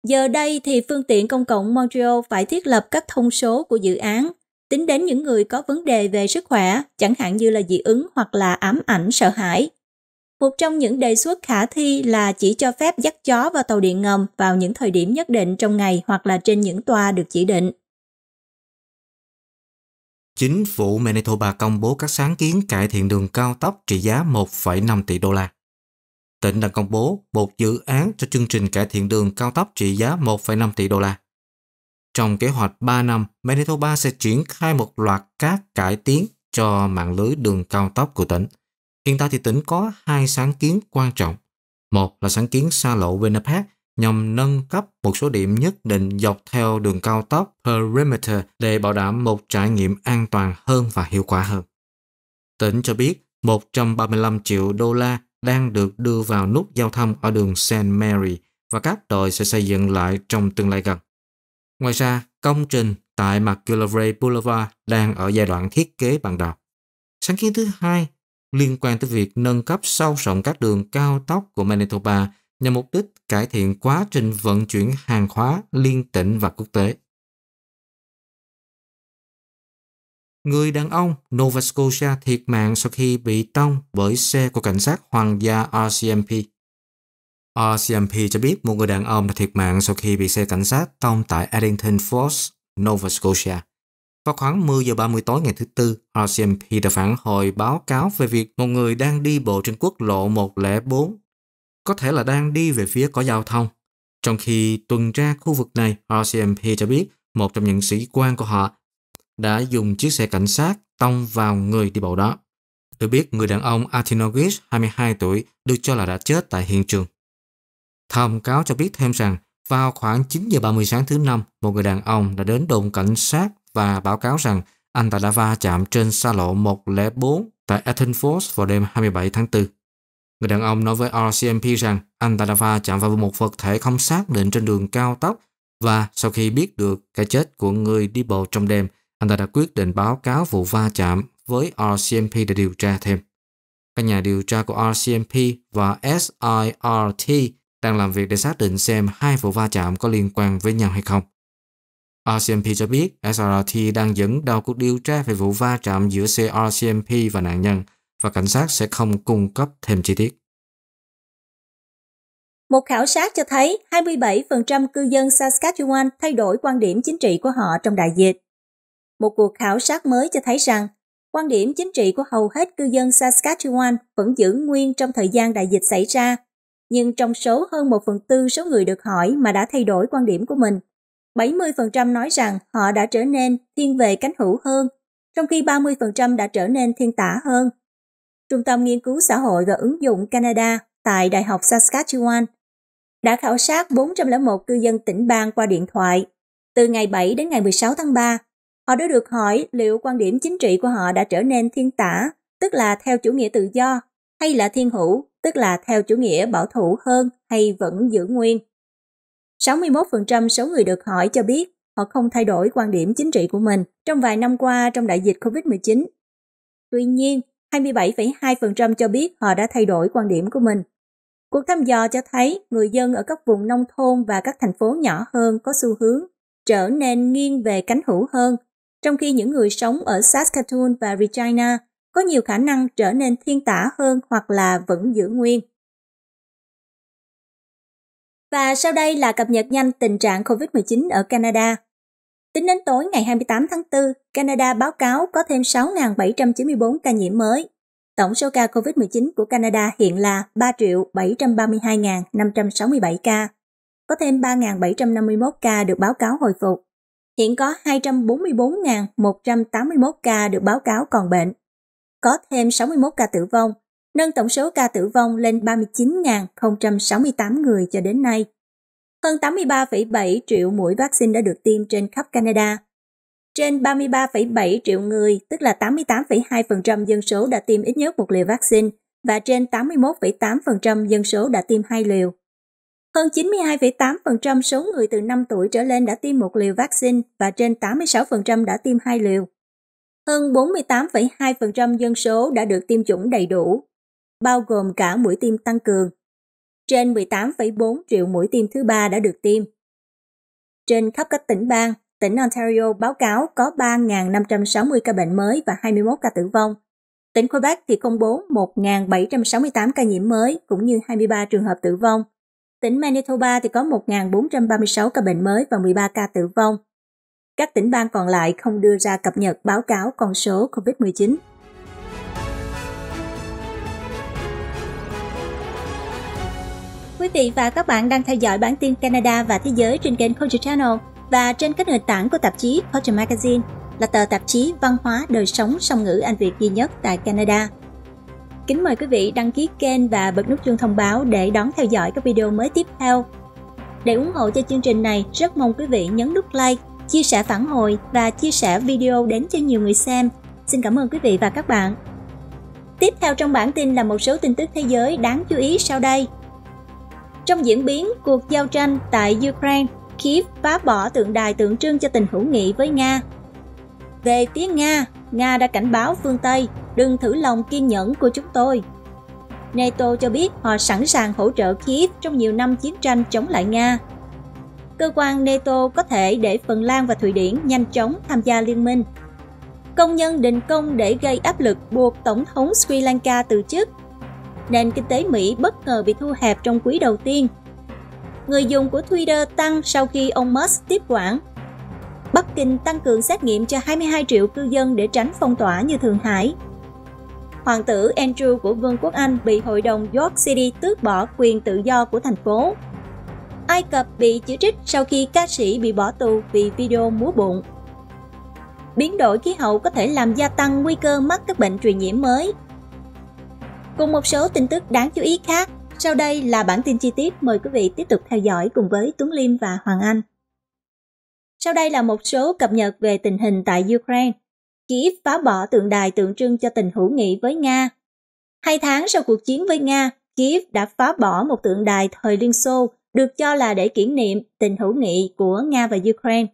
Giờ đây thì phương tiện công cộng Montreal phải thiết lập các thông số của dự án tính đến những người có vấn đề về sức khỏe, chẳng hạn như là dị ứng hoặc là ám ảnh sợ hãi. Một trong những đề xuất khả thi là chỉ cho phép dắt chó vào tàu điện ngầm vào những thời điểm nhất định trong ngày hoặc là trên những toa được chỉ định. Chính phủ Manitoba công bố các sáng kiến cải thiện đường cao tốc trị giá 1,5 tỷ đô la. Tỉnh đã công bố một dự án cho chương trình cải thiện đường cao tốc trị giá 1,5 tỷ đô la trong kế hoạch 3 năm, Manitoba sẽ triển khai một loạt các cải tiến cho mạng lưới đường cao tốc của tỉnh. Hiện tại thì tỉnh có hai sáng kiến quan trọng. Một là sáng kiến xa lộ Winnipeg nhằm nâng cấp một số điểm nhất định dọc theo đường cao tốc Perimeter để bảo đảm một trải nghiệm an toàn hơn và hiệu quả hơn. Tỉnh cho biết 135 triệu đô la đang được đưa vào nút giao thông ở đường St. Mary và các đội sẽ xây dựng lại trong tương lai gần. Ngoài ra, công trình tại McGillivray Boulevard đang ở giai đoạn thiết kế ban đầu. Sáng kiến thứ hai liên quan tới việc nâng cấp sâu rộng các đường cao tốc của Manitoba nhằm mục đích cải thiện quá trình vận chuyển hàng hóa liên tỉnh và quốc tế. Người đàn ông Nova Scotia thiệt mạng sau khi bị tông bởi xe của cảnh sát hoàng gia RCMP. RCMP cho biết một người đàn ông đã thiệt mạng sau khi bị xe cảnh sát tông tại Eddington Falls, Nova Scotia. Vào khoảng 10 giờ 30 tối ngày thứ Tư, RCMP đã phản hồi báo cáo về việc một người đang đi bộ trên quốc lộ 104, có thể là đang đi về phía có giao thông. Trong khi tuần tra khu vực này, RCMP cho biết một trong những sĩ quan của họ đã dùng chiếc xe cảnh sát tông vào người đi bộ đó. Được biết, người đàn ông Atinogis, 22 tuổi, được cho là đã chết tại hiện trường. Thông cáo cho biết thêm rằng vào khoảng 9 giờ 30 sáng thứ năm, một người đàn ông đã đến đồn cảnh sát và báo cáo rằng anh ta đã va chạm trên xa lộ 104 tại athenforce vào đêm 27 tháng 4. Người đàn ông nói với RCMP rằng anh ta đã va chạm vào một vật thể không xác định trên đường cao tốc và sau khi biết được cái chết của người đi bộ trong đêm, anh ta đã quyết định báo cáo vụ va chạm với RCMP để điều tra thêm. Các nhà điều tra của RCMP và SIRT đang làm việc để xác định xem hai vụ va chạm có liên quan với nhau hay không. RCMP cho biết SRT đang dẫn đầu cuộc điều tra về vụ va chạm giữa xe RCMP và nạn nhân và cảnh sát sẽ không cung cấp thêm chi tiết. Một khảo sát cho thấy 27% cư dân Saskatchewan thay đổi quan điểm chính trị của họ trong đại dịch. Một cuộc khảo sát mới cho thấy rằng quan điểm chính trị của hầu hết cư dân Saskatchewan vẫn giữ nguyên trong thời gian đại dịch xảy ra nhưng trong số hơn 1 phần tư số người được hỏi mà đã thay đổi quan điểm của mình. 70% nói rằng họ đã trở nên thiên về cánh hữu hơn, trong khi 30% đã trở nên thiên tả hơn. Trung tâm Nghiên cứu Xã hội và Ứng dụng Canada tại Đại học Saskatchewan đã khảo sát 401 cư dân tỉnh bang qua điện thoại. Từ ngày 7 đến ngày 16 tháng 3, họ đã được hỏi liệu quan điểm chính trị của họ đã trở nên thiên tả, tức là theo chủ nghĩa tự do hay là thiên hữu, tức là theo chủ nghĩa bảo thủ hơn hay vẫn giữ nguyên. 61% số người được hỏi cho biết họ không thay đổi quan điểm chính trị của mình trong vài năm qua trong đại dịch COVID-19. Tuy nhiên, 27,2% cho biết họ đã thay đổi quan điểm của mình. Cuộc thăm dò cho thấy người dân ở các vùng nông thôn và các thành phố nhỏ hơn có xu hướng trở nên nghiêng về cánh hữu hơn, trong khi những người sống ở Saskatoon và Regina có nhiều khả năng trở nên thiên tả hơn hoặc là vẫn giữ nguyên. Và sau đây là cập nhật nhanh tình trạng COVID-19 ở Canada. Tính đến tối ngày 28 tháng 4, Canada báo cáo có thêm 6.794 ca nhiễm mới. Tổng số ca COVID-19 của Canada hiện là 3.732.567 ca. Có thêm 3.751 ca được báo cáo hồi phục. Hiện có 244.181 ca được báo cáo còn bệnh có thêm 61 ca tử vong, nâng tổng số ca tử vong lên 39.068 người cho đến nay. Hơn 83,7 triệu mũi vaccine đã được tiêm trên khắp Canada. Trên 33,7 triệu người, tức là 88,2% dân số đã tiêm ít nhất một liều vaccine và trên 81,8% dân số đã tiêm hai liều. Hơn 92,8% số người từ 5 tuổi trở lên đã tiêm một liều vaccine và trên 86% đã tiêm hai liều. Hơn 48,2% dân số đã được tiêm chủng đầy đủ, bao gồm cả mũi tiêm tăng cường. Trên 18,4 triệu mũi tiêm thứ ba đã được tiêm. Trên khắp các tỉnh bang, tỉnh Ontario báo cáo có 3.560 ca bệnh mới và 21 ca tử vong. Tỉnh Quebec thì công bố 1.768 ca nhiễm mới cũng như 23 trường hợp tử vong. Tỉnh Manitoba thì có 1.436 ca bệnh mới và 13 ca tử vong. Các tỉnh bang còn lại không đưa ra cập nhật báo cáo con số COVID-19. Quý vị và các bạn đang theo dõi bản tin Canada và Thế giới trên kênh Culture Channel và trên các nền tảng của tạp chí Culture Magazine là tờ tạp chí văn hóa đời sống song ngữ Anh Việt duy nhất tại Canada. Kính mời quý vị đăng ký kênh và bật nút chuông thông báo để đón theo dõi các video mới tiếp theo. Để ủng hộ cho chương trình này, rất mong quý vị nhấn nút like chia sẻ phản hồi và chia sẻ video đến cho nhiều người xem. Xin cảm ơn quý vị và các bạn. Tiếp theo trong bản tin là một số tin tức thế giới đáng chú ý sau đây. Trong diễn biến cuộc giao tranh tại Ukraine, Kiev phá bỏ tượng đài tượng trưng cho tình hữu nghị với Nga. Về phía Nga, Nga đã cảnh báo phương Tây đừng thử lòng kiên nhẫn của chúng tôi. NATO cho biết họ sẵn sàng hỗ trợ Kiev trong nhiều năm chiến tranh chống lại Nga cơ quan NATO có thể để Phần Lan và Thụy Điển nhanh chóng tham gia liên minh. Công nhân đình công để gây áp lực buộc Tổng thống Sri Lanka từ chức. Nền kinh tế Mỹ bất ngờ bị thu hẹp trong quý đầu tiên. Người dùng của Twitter tăng sau khi ông Musk tiếp quản. Bắc Kinh tăng cường xét nghiệm cho 22 triệu cư dân để tránh phong tỏa như Thượng Hải. Hoàng tử Andrew của Vương quốc Anh bị hội đồng York City tước bỏ quyền tự do của thành phố Ai Cập bị chỉ trích sau khi ca sĩ bị bỏ tù vì video múa bụng. Biến đổi khí hậu có thể làm gia tăng nguy cơ mắc các bệnh truyền nhiễm mới. Cùng một số tin tức đáng chú ý khác, sau đây là bản tin chi tiết mời quý vị tiếp tục theo dõi cùng với Tuấn Liêm và Hoàng Anh. Sau đây là một số cập nhật về tình hình tại Ukraine. Kiev phá bỏ tượng đài tượng trưng cho tình hữu nghị với Nga. Hai tháng sau cuộc chiến với Nga, Kiev đã phá bỏ một tượng đài thời Liên Xô được cho là để kỷ niệm tình hữu nghị của Nga và Ukraine.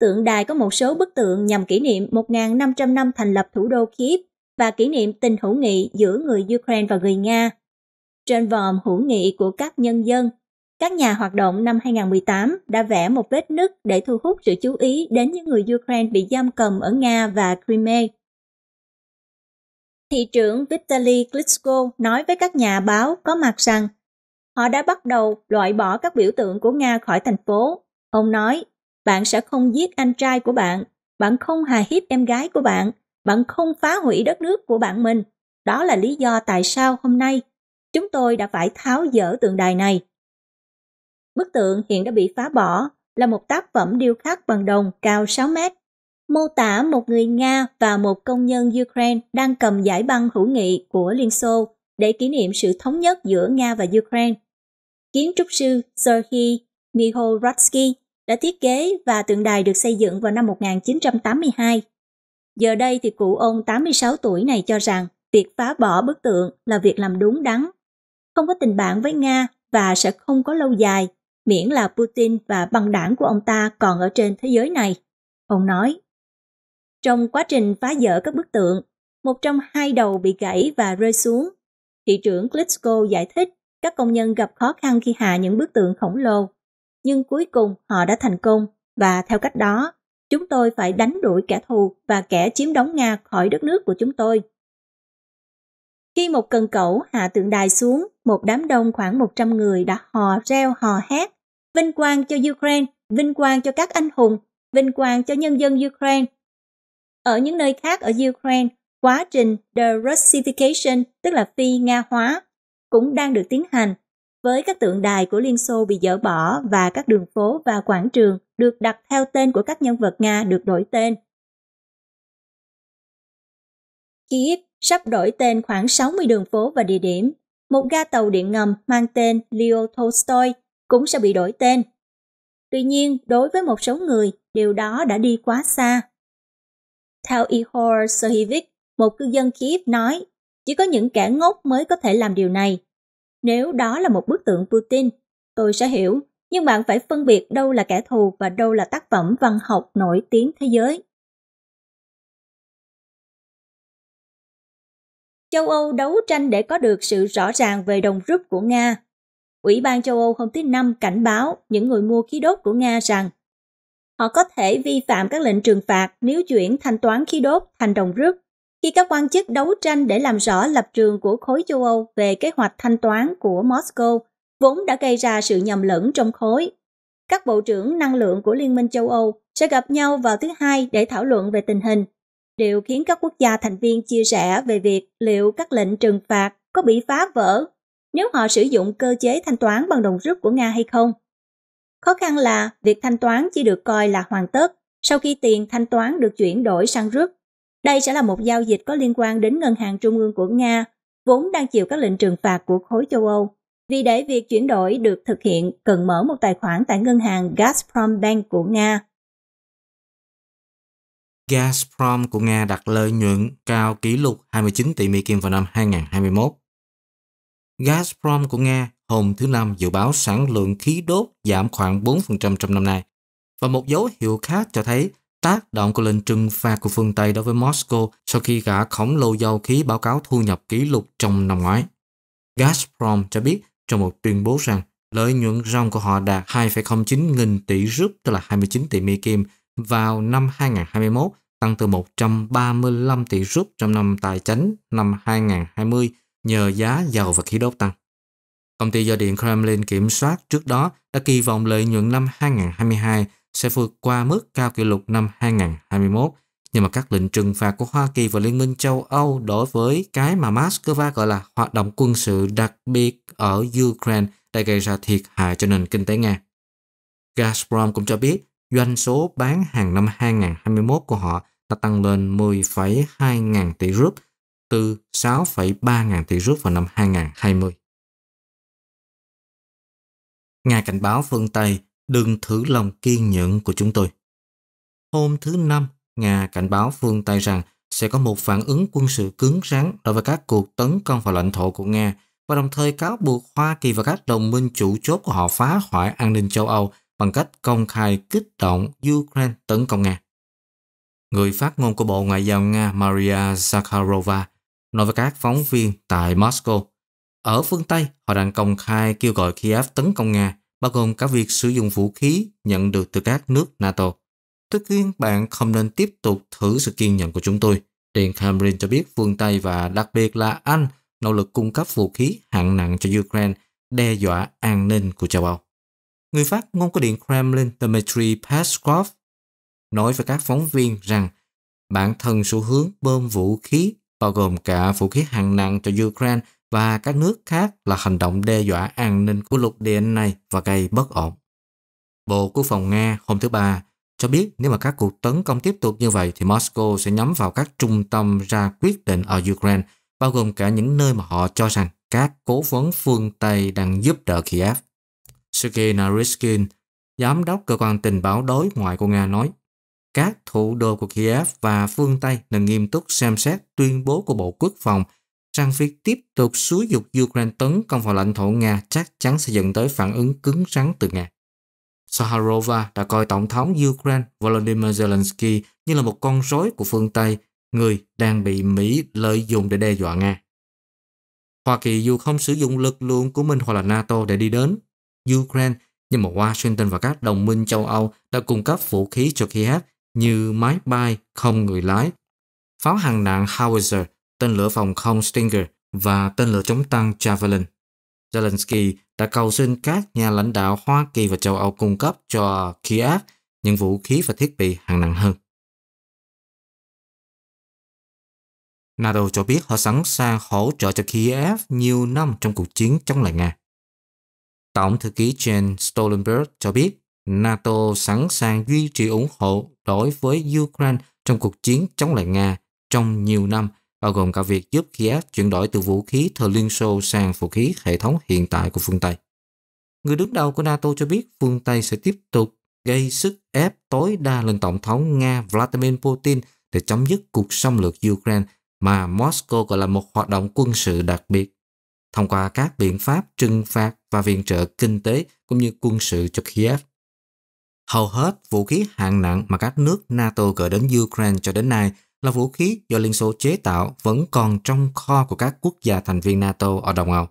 Tượng đài có một số bức tượng nhằm kỷ niệm 1.500 năm thành lập thủ đô Kiev và kỷ niệm tình hữu nghị giữa người Ukraine và người Nga. Trên vòm hữu nghị của các nhân dân, các nhà hoạt động năm 2018 đã vẽ một vết nứt để thu hút sự chú ý đến những người Ukraine bị giam cầm ở Nga và Crimea. Thị trưởng Vitaly Klitschko nói với các nhà báo có mặt rằng họ đã bắt đầu loại bỏ các biểu tượng của Nga khỏi thành phố. Ông nói, bạn sẽ không giết anh trai của bạn, bạn không hà hiếp em gái của bạn, bạn không phá hủy đất nước của bạn mình. Đó là lý do tại sao hôm nay chúng tôi đã phải tháo dỡ tượng đài này. Bức tượng hiện đã bị phá bỏ là một tác phẩm điêu khắc bằng đồng cao 6 mét, mô tả một người Nga và một công nhân Ukraine đang cầm giải băng hữu nghị của Liên Xô để kỷ niệm sự thống nhất giữa Nga và Ukraine kiến trúc sư Sergei Mihoratsky đã thiết kế và tượng đài được xây dựng vào năm 1982. Giờ đây thì cụ ông 86 tuổi này cho rằng việc phá bỏ bức tượng là việc làm đúng đắn, không có tình bạn với Nga và sẽ không có lâu dài, miễn là Putin và băng đảng của ông ta còn ở trên thế giới này. Ông nói, trong quá trình phá dỡ các bức tượng, một trong hai đầu bị gãy và rơi xuống. Thị trưởng Klitschko giải thích các công nhân gặp khó khăn khi hạ những bức tượng khổng lồ. Nhưng cuối cùng họ đã thành công và theo cách đó, chúng tôi phải đánh đuổi kẻ thù và kẻ chiếm đóng Nga khỏi đất nước của chúng tôi. Khi một cần cẩu hạ tượng đài xuống, một đám đông khoảng 100 người đã hò reo hò hét, vinh quang cho Ukraine, vinh quang cho các anh hùng, vinh quang cho nhân dân Ukraine. Ở những nơi khác ở Ukraine, quá trình The Russification, tức là phi Nga hóa, cũng đang được tiến hành, với các tượng đài của Liên Xô bị dỡ bỏ và các đường phố và quảng trường được đặt theo tên của các nhân vật Nga được đổi tên. Kiev sắp đổi tên khoảng 60 đường phố và địa điểm. Một ga tàu điện ngầm mang tên Leo Tolstoy cũng sẽ bị đổi tên. Tuy nhiên, đối với một số người, điều đó đã đi quá xa. Theo Ihor Sohivik, một cư dân Kiev nói, chỉ có những kẻ ngốc mới có thể làm điều này. Nếu đó là một bức tượng Putin, tôi sẽ hiểu, nhưng bạn phải phân biệt đâu là kẻ thù và đâu là tác phẩm văn học nổi tiếng thế giới. Châu Âu đấu tranh để có được sự rõ ràng về đồng rút của Nga. Ủy ban châu Âu hôm thứ Năm cảnh báo những người mua khí đốt của Nga rằng họ có thể vi phạm các lệnh trừng phạt nếu chuyển thanh toán khí đốt thành đồng rút khi các quan chức đấu tranh để làm rõ lập trường của khối châu Âu về kế hoạch thanh toán của Moscow vốn đã gây ra sự nhầm lẫn trong khối. Các bộ trưởng năng lượng của Liên minh châu Âu sẽ gặp nhau vào thứ hai để thảo luận về tình hình, điều khiến các quốc gia thành viên chia sẻ về việc liệu các lệnh trừng phạt có bị phá vỡ nếu họ sử dụng cơ chế thanh toán bằng đồng rút của Nga hay không. Khó khăn là việc thanh toán chỉ được coi là hoàn tất sau khi tiền thanh toán được chuyển đổi sang rút đây sẽ là một giao dịch có liên quan đến ngân hàng trung ương của Nga, vốn đang chịu các lệnh trừng phạt của khối châu Âu. Vì để việc chuyển đổi được thực hiện, cần mở một tài khoản tại ngân hàng Gazprom Bank của Nga. Gazprom của Nga đặt lợi nhuận cao kỷ lục 29 tỷ Mỹ Kim vào năm 2021. Gazprom của Nga hôm thứ Năm dự báo sản lượng khí đốt giảm khoảng 4% trong năm nay và một dấu hiệu khác cho thấy tác động của lệnh trừng phạt của phương Tây đối với Moscow sau khi gã khổng lồ dầu khí báo cáo thu nhập kỷ lục trong năm ngoái. Gazprom cho biết trong một tuyên bố rằng lợi nhuận ròng của họ đạt 2,09 nghìn tỷ rúp tức là 29 tỷ Mỹ Kim vào năm 2021 tăng từ 135 tỷ rúp trong năm tài chính năm 2020 nhờ giá dầu và khí đốt tăng. Công ty do điện Kremlin kiểm soát trước đó đã kỳ vọng lợi nhuận năm 2022 sẽ vượt qua mức cao kỷ lục năm 2021 nhưng mà các lệnh trừng phạt của Hoa Kỳ và Liên minh châu Âu đối với cái mà Moscow gọi là hoạt động quân sự đặc biệt ở Ukraine đã gây ra thiệt hại cho nền kinh tế Nga. Gazprom cũng cho biết doanh số bán hàng năm 2021 của họ đã tăng lên 10,2 ngàn tỷ rúp từ 6,3 ngàn tỷ rúp vào năm 2020. Nga cảnh báo phương Tây đừng thử lòng kiên nhẫn của chúng tôi. Hôm thứ năm, Nga cảnh báo phương Tây rằng sẽ có một phản ứng quân sự cứng rắn đối với các cuộc tấn công vào lãnh thổ của Nga và đồng thời cáo buộc Hoa Kỳ và các đồng minh chủ chốt của họ phá hoại an ninh châu Âu bằng cách công khai kích động Ukraine tấn công Nga. Người phát ngôn của Bộ Ngoại giao Nga Maria Zakharova nói với các phóng viên tại Moscow, ở phương Tây họ đang công khai kêu gọi Kiev tấn công Nga bao gồm cả việc sử dụng vũ khí nhận được từ các nước NATO. Tôi khuyên bạn không nên tiếp tục thử sự kiên nhẫn của chúng tôi. Điện Kremlin cho biết phương Tây và đặc biệt là Anh nỗ lực cung cấp vũ khí hạng nặng cho Ukraine đe dọa an ninh của châu Âu. Người phát ngôn của Điện Kremlin Dmitry Peskov nói với các phóng viên rằng bản thân xu hướng bơm vũ khí bao gồm cả vũ khí hạng nặng cho Ukraine và các nước khác là hành động đe dọa an ninh của lục địa này và gây bất ổn. Bộ Quốc phòng Nga hôm thứ Ba cho biết nếu mà các cuộc tấn công tiếp tục như vậy thì Moscow sẽ nhắm vào các trung tâm ra quyết định ở Ukraine, bao gồm cả những nơi mà họ cho rằng các cố vấn phương Tây đang giúp đỡ Kiev. Sergei Naryshkin, giám đốc cơ quan tình báo đối ngoại của Nga nói, các thủ đô của Kiev và phương Tây nên nghiêm túc xem xét tuyên bố của Bộ Quốc phòng rằng việc tiếp tục xúi dục Ukraine tấn công vào lãnh thổ Nga chắc chắn sẽ dẫn tới phản ứng cứng rắn từ Nga. Saharova đã coi Tổng thống Ukraine Volodymyr Zelensky như là một con rối của phương Tây, người đang bị Mỹ lợi dụng để đe dọa Nga. Hoa Kỳ dù không sử dụng lực lượng của mình hoặc là NATO để đi đến Ukraine, nhưng mà Washington và các đồng minh châu Âu đã cung cấp vũ khí cho Kiev như máy bay không người lái, pháo hạng nặng Howitzer tên lửa phòng không Stinger và tên lửa chống tăng Javelin. Zelensky đã cầu xin các nhà lãnh đạo Hoa Kỳ và châu Âu cung cấp cho Kiev những vũ khí và thiết bị hạng nặng hơn. NATO cho biết họ sẵn sàng hỗ trợ cho Kiev nhiều năm trong cuộc chiến chống lại Nga. Tổng thư ký Jens Stoltenberg cho biết NATO sẵn sàng duy trì ủng hộ đối với Ukraine trong cuộc chiến chống lại Nga trong nhiều năm – bao gồm cả việc giúp Kiev chuyển đổi từ vũ khí thời Liên Xô sang vũ khí hệ thống hiện tại của phương Tây. Người đứng đầu của NATO cho biết phương Tây sẽ tiếp tục gây sức ép tối đa lên Tổng thống Nga Vladimir Putin để chấm dứt cuộc xâm lược Ukraine mà Moscow gọi là một hoạt động quân sự đặc biệt, thông qua các biện pháp trừng phạt và viện trợ kinh tế cũng như quân sự cho Kiev. Hầu hết vũ khí hạng nặng mà các nước NATO gửi đến Ukraine cho đến nay là vũ khí do Liên Xô chế tạo vẫn còn trong kho của các quốc gia thành viên NATO ở Đông Âu.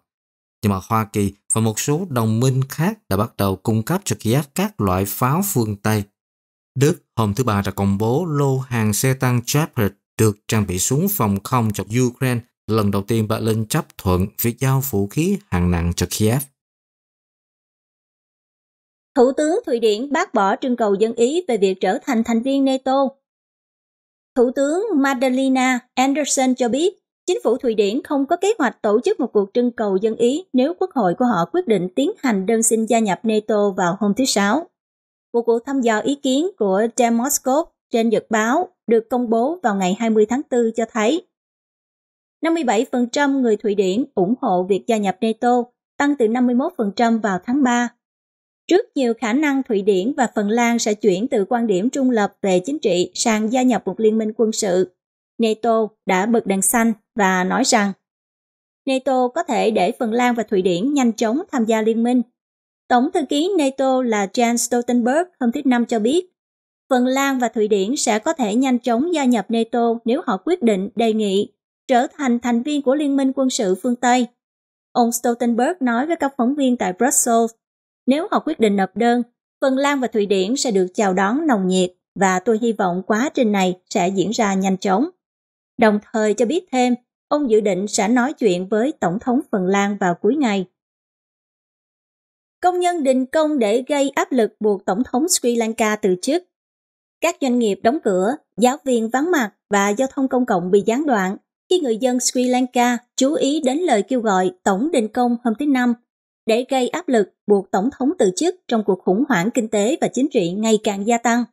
Nhưng mà Hoa Kỳ và một số đồng minh khác đã bắt đầu cung cấp cho Kiev các loại pháo phương Tây. Đức hôm thứ Ba đã công bố lô hàng xe tăng Shepard được trang bị súng phòng không cho Ukraine lần đầu tiên Berlin chấp thuận việc giao vũ khí hạng nặng cho Kiev. Thủ tướng Thụy Điển bác bỏ trưng cầu dân Ý về việc trở thành thành viên NATO Thủ tướng Madalena Anderson cho biết, chính phủ Thụy Điển không có kế hoạch tổ chức một cuộc trưng cầu dân ý nếu quốc hội của họ quyết định tiến hành đơn xin gia nhập NATO vào hôm thứ Sáu. Một cuộc thăm dò ý kiến của Demoscope trên nhật báo được công bố vào ngày 20 tháng 4 cho thấy 57% người Thụy Điển ủng hộ việc gia nhập NATO, tăng từ 51% vào tháng 3 Trước nhiều khả năng Thụy Điển và Phần Lan sẽ chuyển từ quan điểm trung lập về chính trị sang gia nhập một liên minh quân sự. NATO đã bật đèn xanh và nói rằng NATO có thể để Phần Lan và Thụy Điển nhanh chóng tham gia liên minh. Tổng thư ký NATO là jan Stoltenberg hôm thứ Năm cho biết, Phần Lan và Thụy Điển sẽ có thể nhanh chóng gia nhập NATO nếu họ quyết định đề nghị trở thành thành viên của Liên minh quân sự phương Tây. Ông Stoltenberg nói với các phóng viên tại Brussels nếu họ quyết định nộp đơn, Phần Lan và Thụy Điển sẽ được chào đón nồng nhiệt và tôi hy vọng quá trình này sẽ diễn ra nhanh chóng. Đồng thời cho biết thêm, ông dự định sẽ nói chuyện với Tổng thống Phần Lan vào cuối ngày. Công nhân đình công để gây áp lực buộc Tổng thống Sri Lanka từ chức. Các doanh nghiệp đóng cửa, giáo viên vắng mặt và giao thông công cộng bị gián đoạn khi người dân Sri Lanka chú ý đến lời kêu gọi tổng đình công hôm thứ Năm để gây áp lực buộc tổng thống từ chức trong cuộc khủng hoảng kinh tế và chính trị ngày càng gia tăng.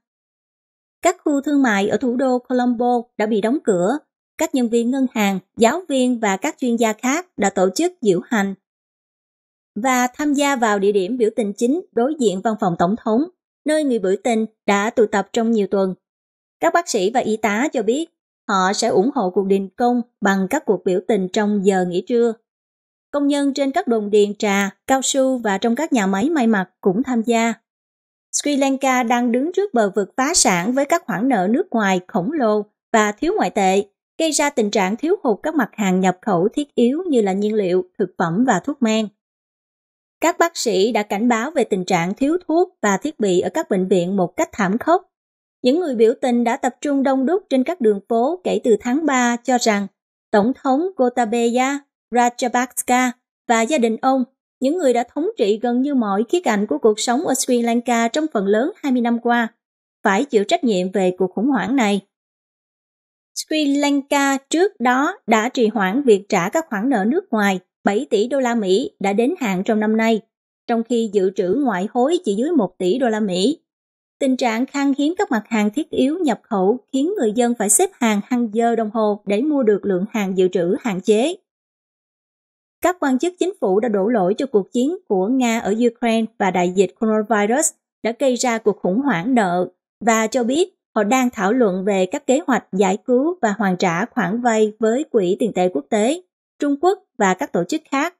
Các khu thương mại ở thủ đô Colombo đã bị đóng cửa, các nhân viên ngân hàng, giáo viên và các chuyên gia khác đã tổ chức diễu hành và tham gia vào địa điểm biểu tình chính đối diện văn phòng tổng thống, nơi người biểu tình đã tụ tập trong nhiều tuần. Các bác sĩ và y tá cho biết họ sẽ ủng hộ cuộc đình công bằng các cuộc biểu tình trong giờ nghỉ trưa Công nhân trên các đồn điền trà, cao su và trong các nhà máy may mặc cũng tham gia. Sri Lanka đang đứng trước bờ vực phá sản với các khoản nợ nước ngoài khổng lồ và thiếu ngoại tệ, gây ra tình trạng thiếu hụt các mặt hàng nhập khẩu thiết yếu như là nhiên liệu, thực phẩm và thuốc men. Các bác sĩ đã cảnh báo về tình trạng thiếu thuốc và thiết bị ở các bệnh viện một cách thảm khốc. Những người biểu tình đã tập trung đông đúc trên các đường phố kể từ tháng 3 cho rằng Tổng thống Gotabaya Rajapaksa và gia đình ông, những người đã thống trị gần như mọi khía cạnh của cuộc sống ở Sri Lanka trong phần lớn 20 năm qua, phải chịu trách nhiệm về cuộc khủng hoảng này. Sri Lanka trước đó đã trì hoãn việc trả các khoản nợ nước ngoài 7 tỷ đô la Mỹ đã đến hạn trong năm nay, trong khi dự trữ ngoại hối chỉ dưới 1 tỷ đô la Mỹ. Tình trạng khan hiếm các mặt hàng thiết yếu nhập khẩu khiến người dân phải xếp hàng hăng giờ đồng hồ để mua được lượng hàng dự trữ hạn chế. Các quan chức chính phủ đã đổ lỗi cho cuộc chiến của Nga ở Ukraine và đại dịch coronavirus đã gây ra cuộc khủng hoảng nợ và cho biết họ đang thảo luận về các kế hoạch giải cứu và hoàn trả khoản vay với Quỹ tiền tệ quốc tế, Trung Quốc và các tổ chức khác.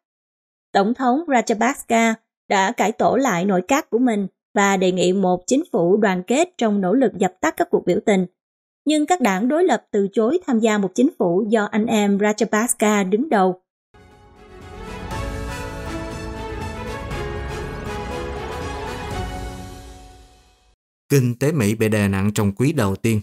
Tổng thống Rajapaksa đã cải tổ lại nội các của mình và đề nghị một chính phủ đoàn kết trong nỗ lực dập tắt các cuộc biểu tình. Nhưng các đảng đối lập từ chối tham gia một chính phủ do anh em Rajapaksa đứng đầu Kinh tế Mỹ bị đè nặng trong quý đầu tiên,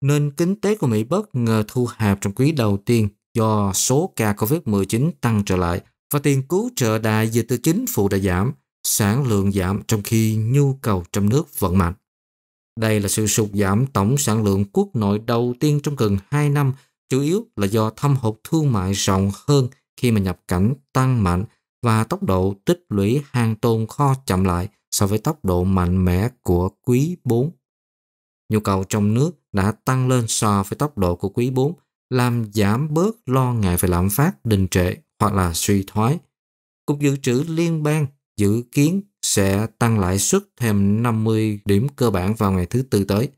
nên kinh tế của Mỹ bất ngờ thu hẹp trong quý đầu tiên do số ca COVID-19 tăng trở lại và tiền cứu trợ đại dịch từ chính phủ đã giảm, sản lượng giảm trong khi nhu cầu trong nước vẫn mạnh. Đây là sự sụt giảm tổng sản lượng quốc nội đầu tiên trong gần 2 năm, chủ yếu là do thâm hụt thương mại rộng hơn khi mà nhập cảnh tăng mạnh và tốc độ tích lũy hàng tồn kho chậm lại so với tốc độ mạnh mẽ của quý 4. Nhu cầu trong nước đã tăng lên so với tốc độ của quý 4, làm giảm bớt lo ngại về lạm phát đình trệ hoặc là suy thoái. Cục dự trữ liên bang dự kiến sẽ tăng lãi suất thêm 50 điểm cơ bản vào ngày thứ tư tới.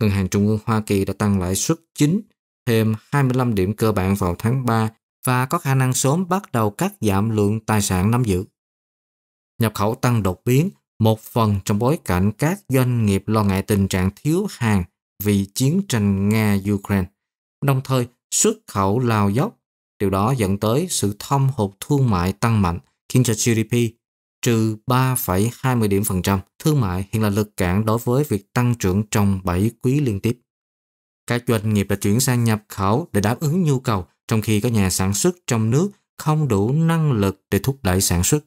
Ngân hàng Trung ương Hoa Kỳ đã tăng lãi suất chính thêm 25 điểm cơ bản vào tháng 3 và có khả năng sớm bắt đầu cắt giảm lượng tài sản nắm giữ. Nhập khẩu tăng đột biến một phần trong bối cảnh các doanh nghiệp lo ngại tình trạng thiếu hàng vì chiến tranh Nga-Ukraine, đồng thời xuất khẩu lao dốc. Điều đó dẫn tới sự thâm hụt thương mại tăng mạnh, khiến cho GDP trừ 3,20 điểm phần trăm. Thương mại hiện là lực cản đối với việc tăng trưởng trong 7 quý liên tiếp. Các doanh nghiệp đã chuyển sang nhập khẩu để đáp ứng nhu cầu, trong khi các nhà sản xuất trong nước không đủ năng lực để thúc đẩy sản xuất.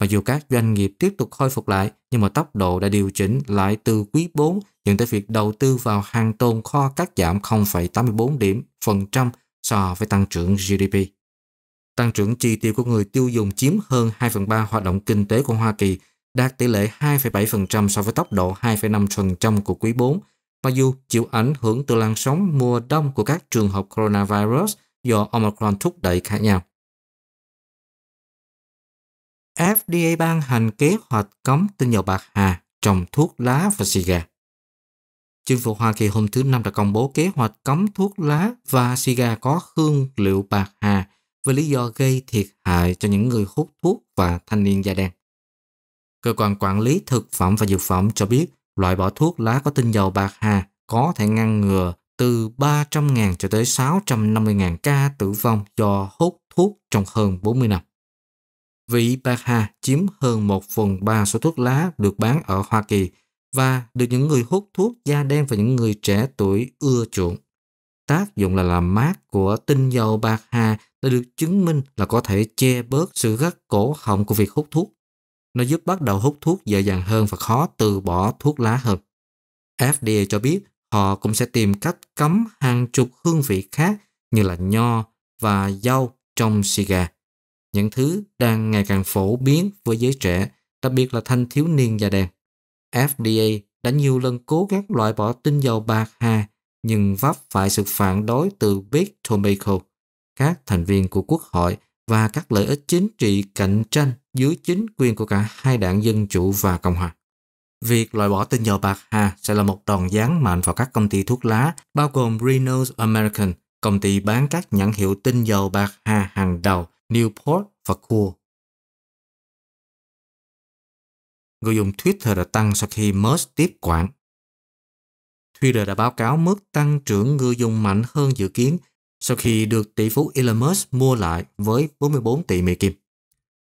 Mặc dù các doanh nghiệp tiếp tục khôi phục lại, nhưng mà tốc độ đã điều chỉnh lại từ quý 4 dẫn tới việc đầu tư vào hàng tồn kho cắt giảm 0,84 điểm phần trăm so với tăng trưởng GDP. Tăng trưởng chi tiêu của người tiêu dùng chiếm hơn 2 phần 3 hoạt động kinh tế của Hoa Kỳ, đạt tỷ lệ 2,7% so với tốc độ 2,5% của quý 4, mặc dù chịu ảnh hưởng từ làn sóng mùa đông của các trường hợp coronavirus do Omicron thúc đẩy khác nhau. FDA ban hành kế hoạch cấm tinh dầu bạc hà trong thuốc lá và xì gà. Chính phủ Hoa Kỳ hôm thứ Năm đã công bố kế hoạch cấm thuốc lá và xì gà có hương liệu bạc hà với lý do gây thiệt hại cho những người hút thuốc và thanh niên da đen. Cơ quan quản lý thực phẩm và dược phẩm cho biết loại bỏ thuốc lá có tinh dầu bạc hà có thể ngăn ngừa từ 300.000 cho tới 650.000 ca tử vong do hút thuốc trong hơn 40 năm vị bạc hà chiếm hơn 1 phần 3 số thuốc lá được bán ở Hoa Kỳ và được những người hút thuốc da đen và những người trẻ tuổi ưa chuộng. Tác dụng là làm mát của tinh dầu bạc hà đã được chứng minh là có thể che bớt sự gắt cổ họng của việc hút thuốc. Nó giúp bắt đầu hút thuốc dễ dàng hơn và khó từ bỏ thuốc lá hơn. FDA cho biết họ cũng sẽ tìm cách cấm hàng chục hương vị khác như là nho và dâu trong siga những thứ đang ngày càng phổ biến với giới trẻ, đặc biệt là thanh thiếu niên da đen. FDA đã nhiều lần cố gắng loại bỏ tinh dầu bạc hà nhưng vấp phải sự phản đối từ Big Tobacco, các thành viên của Quốc hội và các lợi ích chính trị cạnh tranh dưới chính quyền của cả hai đảng Dân Chủ và Cộng Hòa. Việc loại bỏ tinh dầu bạc hà sẽ là một đòn giáng mạnh vào các công ty thuốc lá, bao gồm Reynolds American, công ty bán các nhãn hiệu tinh dầu bạc hà hàng đầu Newport và Cool. Người dùng Twitter đã tăng sau khi Musk tiếp quản. Twitter đã báo cáo mức tăng trưởng người dùng mạnh hơn dự kiến sau khi được tỷ phú Elon Musk mua lại với 44 tỷ Mỹ Kim.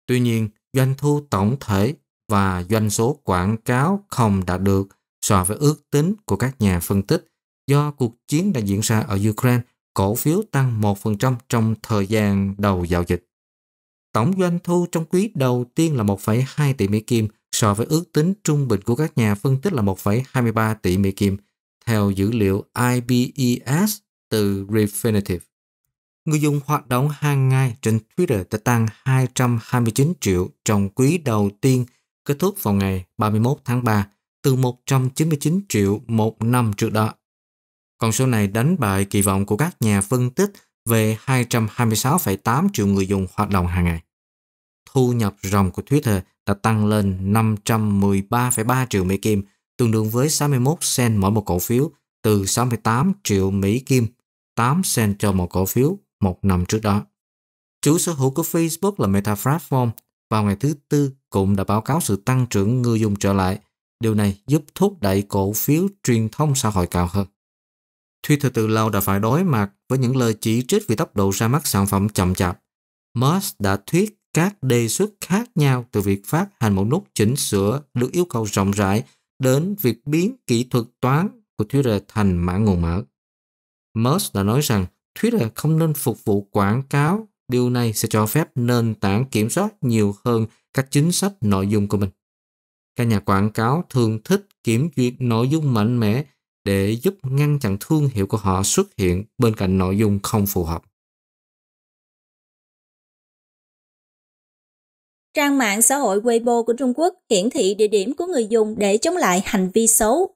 Tuy nhiên, doanh thu tổng thể và doanh số quảng cáo không đạt được so với ước tính của các nhà phân tích do cuộc chiến đã diễn ra ở Ukraine cổ phiếu tăng 1% trong thời gian đầu giao dịch. Tổng doanh thu trong quý đầu tiên là 1,2 tỷ Mỹ Kim so với ước tính trung bình của các nhà phân tích là 1,23 tỷ Mỹ Kim theo dữ liệu IBES từ Refinitiv. Người dùng hoạt động hàng ngày trên Twitter đã tăng 229 triệu trong quý đầu tiên kết thúc vào ngày 31 tháng 3 từ 199 triệu một năm trước đó. Con số này đánh bại kỳ vọng của các nhà phân tích về 226,8 triệu người dùng hoạt động hàng ngày. Thu nhập ròng của Twitter đã tăng lên 513,3 triệu Mỹ Kim, tương đương với 61 cent mỗi một cổ phiếu, từ 68 triệu Mỹ Kim, 8 cent cho một cổ phiếu một năm trước đó. Chủ sở hữu của Facebook là Meta Platform vào ngày thứ Tư cũng đã báo cáo sự tăng trưởng người dùng trở lại. Điều này giúp thúc đẩy cổ phiếu truyền thông xã hội cao hơn. Twitter từ lâu đã phải đối mặt với những lời chỉ trích vì tốc độ ra mắt sản phẩm chậm chạp. Musk đã thuyết các đề xuất khác nhau từ việc phát hành một nút chỉnh sửa được yêu cầu rộng rãi đến việc biến kỹ thuật toán của Twitter thành mã nguồn mở. Musk đã nói rằng Twitter không nên phục vụ quảng cáo, điều này sẽ cho phép nền tảng kiểm soát nhiều hơn các chính sách nội dung của mình. Các nhà quảng cáo thường thích kiểm duyệt nội dung mạnh mẽ để giúp ngăn chặn thương hiệu của họ xuất hiện bên cạnh nội dung không phù hợp. Trang mạng xã hội Weibo của Trung Quốc hiển thị địa điểm của người dùng để chống lại hành vi xấu.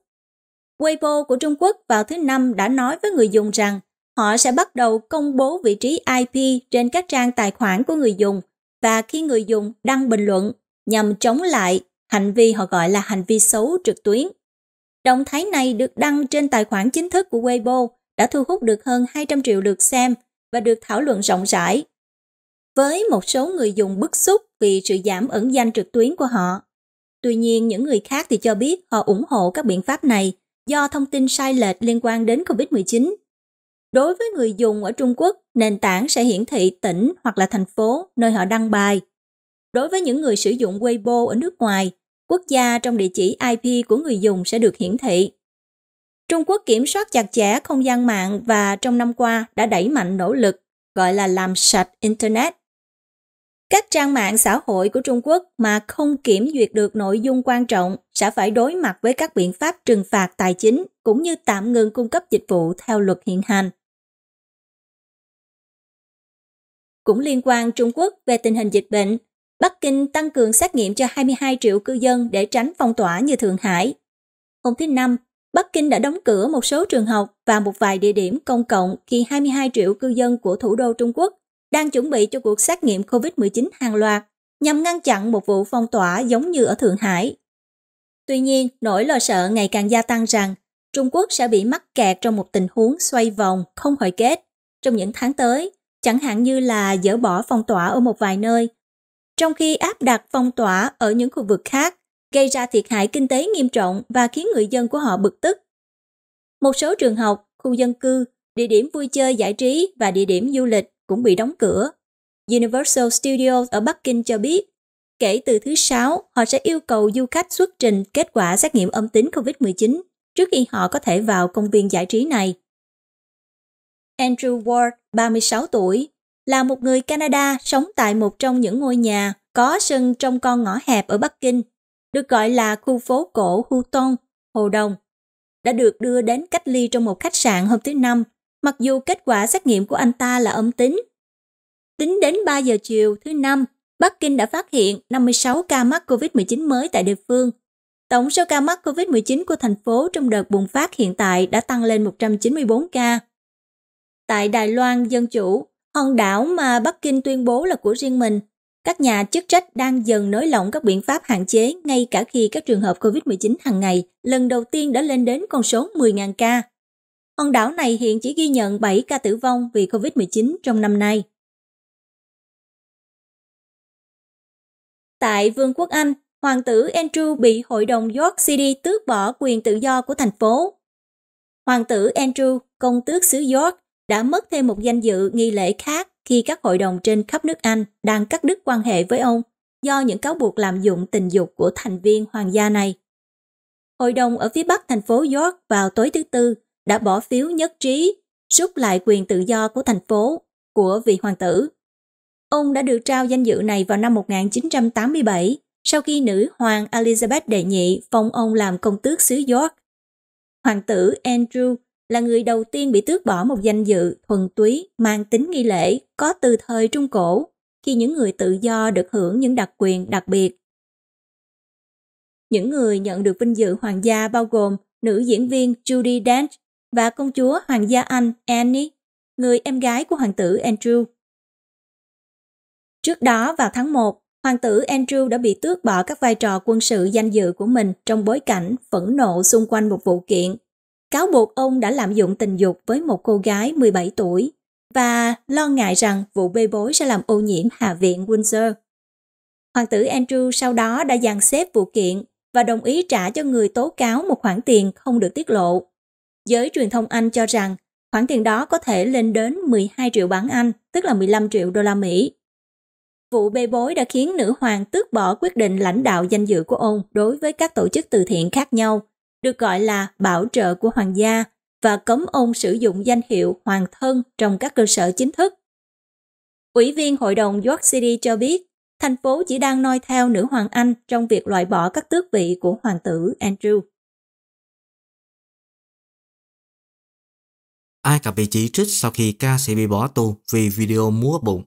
Weibo của Trung Quốc vào thứ Năm đã nói với người dùng rằng họ sẽ bắt đầu công bố vị trí IP trên các trang tài khoản của người dùng và khi người dùng đăng bình luận nhằm chống lại hành vi họ gọi là hành vi xấu trực tuyến. Động thái này được đăng trên tài khoản chính thức của Weibo đã thu hút được hơn 200 triệu lượt xem và được thảo luận rộng rãi. Với một số người dùng bức xúc vì sự giảm ẩn danh trực tuyến của họ. Tuy nhiên, những người khác thì cho biết họ ủng hộ các biện pháp này do thông tin sai lệch liên quan đến COVID-19. Đối với người dùng ở Trung Quốc, nền tảng sẽ hiển thị tỉnh hoặc là thành phố nơi họ đăng bài. Đối với những người sử dụng Weibo ở nước ngoài, quốc gia trong địa chỉ IP của người dùng sẽ được hiển thị. Trung Quốc kiểm soát chặt chẽ không gian mạng và trong năm qua đã đẩy mạnh nỗ lực gọi là làm sạch Internet. Các trang mạng xã hội của Trung Quốc mà không kiểm duyệt được nội dung quan trọng sẽ phải đối mặt với các biện pháp trừng phạt tài chính cũng như tạm ngừng cung cấp dịch vụ theo luật hiện hành. Cũng liên quan Trung Quốc về tình hình dịch bệnh, Bắc Kinh tăng cường xét nghiệm cho 22 triệu cư dân để tránh phong tỏa như Thượng Hải. Hôm thứ Năm, Bắc Kinh đã đóng cửa một số trường học và một vài địa điểm công cộng khi 22 triệu cư dân của thủ đô Trung Quốc đang chuẩn bị cho cuộc xét nghiệm COVID-19 hàng loạt nhằm ngăn chặn một vụ phong tỏa giống như ở Thượng Hải. Tuy nhiên, nỗi lo sợ ngày càng gia tăng rằng Trung Quốc sẽ bị mắc kẹt trong một tình huống xoay vòng không hồi kết trong những tháng tới, chẳng hạn như là dỡ bỏ phong tỏa ở một vài nơi trong khi áp đặt phong tỏa ở những khu vực khác gây ra thiệt hại kinh tế nghiêm trọng và khiến người dân của họ bực tức. Một số trường học, khu dân cư, địa điểm vui chơi giải trí và địa điểm du lịch cũng bị đóng cửa. Universal Studios ở Bắc Kinh cho biết, kể từ thứ Sáu, họ sẽ yêu cầu du khách xuất trình kết quả xét nghiệm âm tính COVID-19 trước khi họ có thể vào công viên giải trí này. Andrew Ward, 36 tuổi, là một người Canada sống tại một trong những ngôi nhà có sân trong con ngõ hẹp ở Bắc Kinh, được gọi là khu phố cổ Houton, Hồ Đồng, đã được đưa đến cách ly trong một khách sạn hôm thứ Năm, mặc dù kết quả xét nghiệm của anh ta là âm tính. Tính đến 3 giờ chiều thứ Năm, Bắc Kinh đã phát hiện 56 ca mắc COVID-19 mới tại địa phương. Tổng số ca mắc COVID-19 của thành phố trong đợt bùng phát hiện tại đã tăng lên 194 ca. Tại Đài Loan Dân Chủ, Hòn đảo mà Bắc Kinh tuyên bố là của riêng mình, các nhà chức trách đang dần nới lỏng các biện pháp hạn chế ngay cả khi các trường hợp COVID-19 hàng ngày lần đầu tiên đã lên đến con số 10.000 ca. Hòn đảo này hiện chỉ ghi nhận 7 ca tử vong vì COVID-19 trong năm nay. Tại Vương quốc Anh, hoàng tử Andrew bị hội đồng York City tước bỏ quyền tự do của thành phố. Hoàng tử Andrew, công tước xứ York, đã mất thêm một danh dự nghi lễ khác khi các hội đồng trên khắp nước Anh đang cắt đứt quan hệ với ông do những cáo buộc lạm dụng tình dục của thành viên hoàng gia này. Hội đồng ở phía bắc thành phố York vào tối thứ Tư đã bỏ phiếu nhất trí rút lại quyền tự do của thành phố của vị hoàng tử. Ông đã được trao danh dự này vào năm 1987 sau khi nữ hoàng Elizabeth đệ nhị phong ông làm công tước xứ York. Hoàng tử Andrew là người đầu tiên bị tước bỏ một danh dự thuần túy mang tính nghi lễ có từ thời Trung Cổ, khi những người tự do được hưởng những đặc quyền đặc biệt. Những người nhận được vinh dự hoàng gia bao gồm nữ diễn viên Judy Dench và công chúa hoàng gia Anh Annie, người em gái của hoàng tử Andrew. Trước đó vào tháng 1, hoàng tử Andrew đã bị tước bỏ các vai trò quân sự danh dự của mình trong bối cảnh phẫn nộ xung quanh một vụ kiện cáo buộc ông đã lạm dụng tình dục với một cô gái 17 tuổi và lo ngại rằng vụ bê bối sẽ làm ô nhiễm Hạ viện Windsor. Hoàng tử Andrew sau đó đã dàn xếp vụ kiện và đồng ý trả cho người tố cáo một khoản tiền không được tiết lộ. Giới truyền thông Anh cho rằng khoản tiền đó có thể lên đến 12 triệu bảng Anh, tức là 15 triệu đô la Mỹ. Vụ bê bối đã khiến nữ hoàng tước bỏ quyết định lãnh đạo danh dự của ông đối với các tổ chức từ thiện khác nhau được gọi là bảo trợ của hoàng gia và cấm ông sử dụng danh hiệu hoàng thân trong các cơ sở chính thức. Ủy viên hội đồng York City cho biết, thành phố chỉ đang noi theo nữ hoàng Anh trong việc loại bỏ các tước vị của hoàng tử Andrew. Ai Cập bị chỉ trích sau khi ca sĩ bị bỏ tù vì video múa bụng.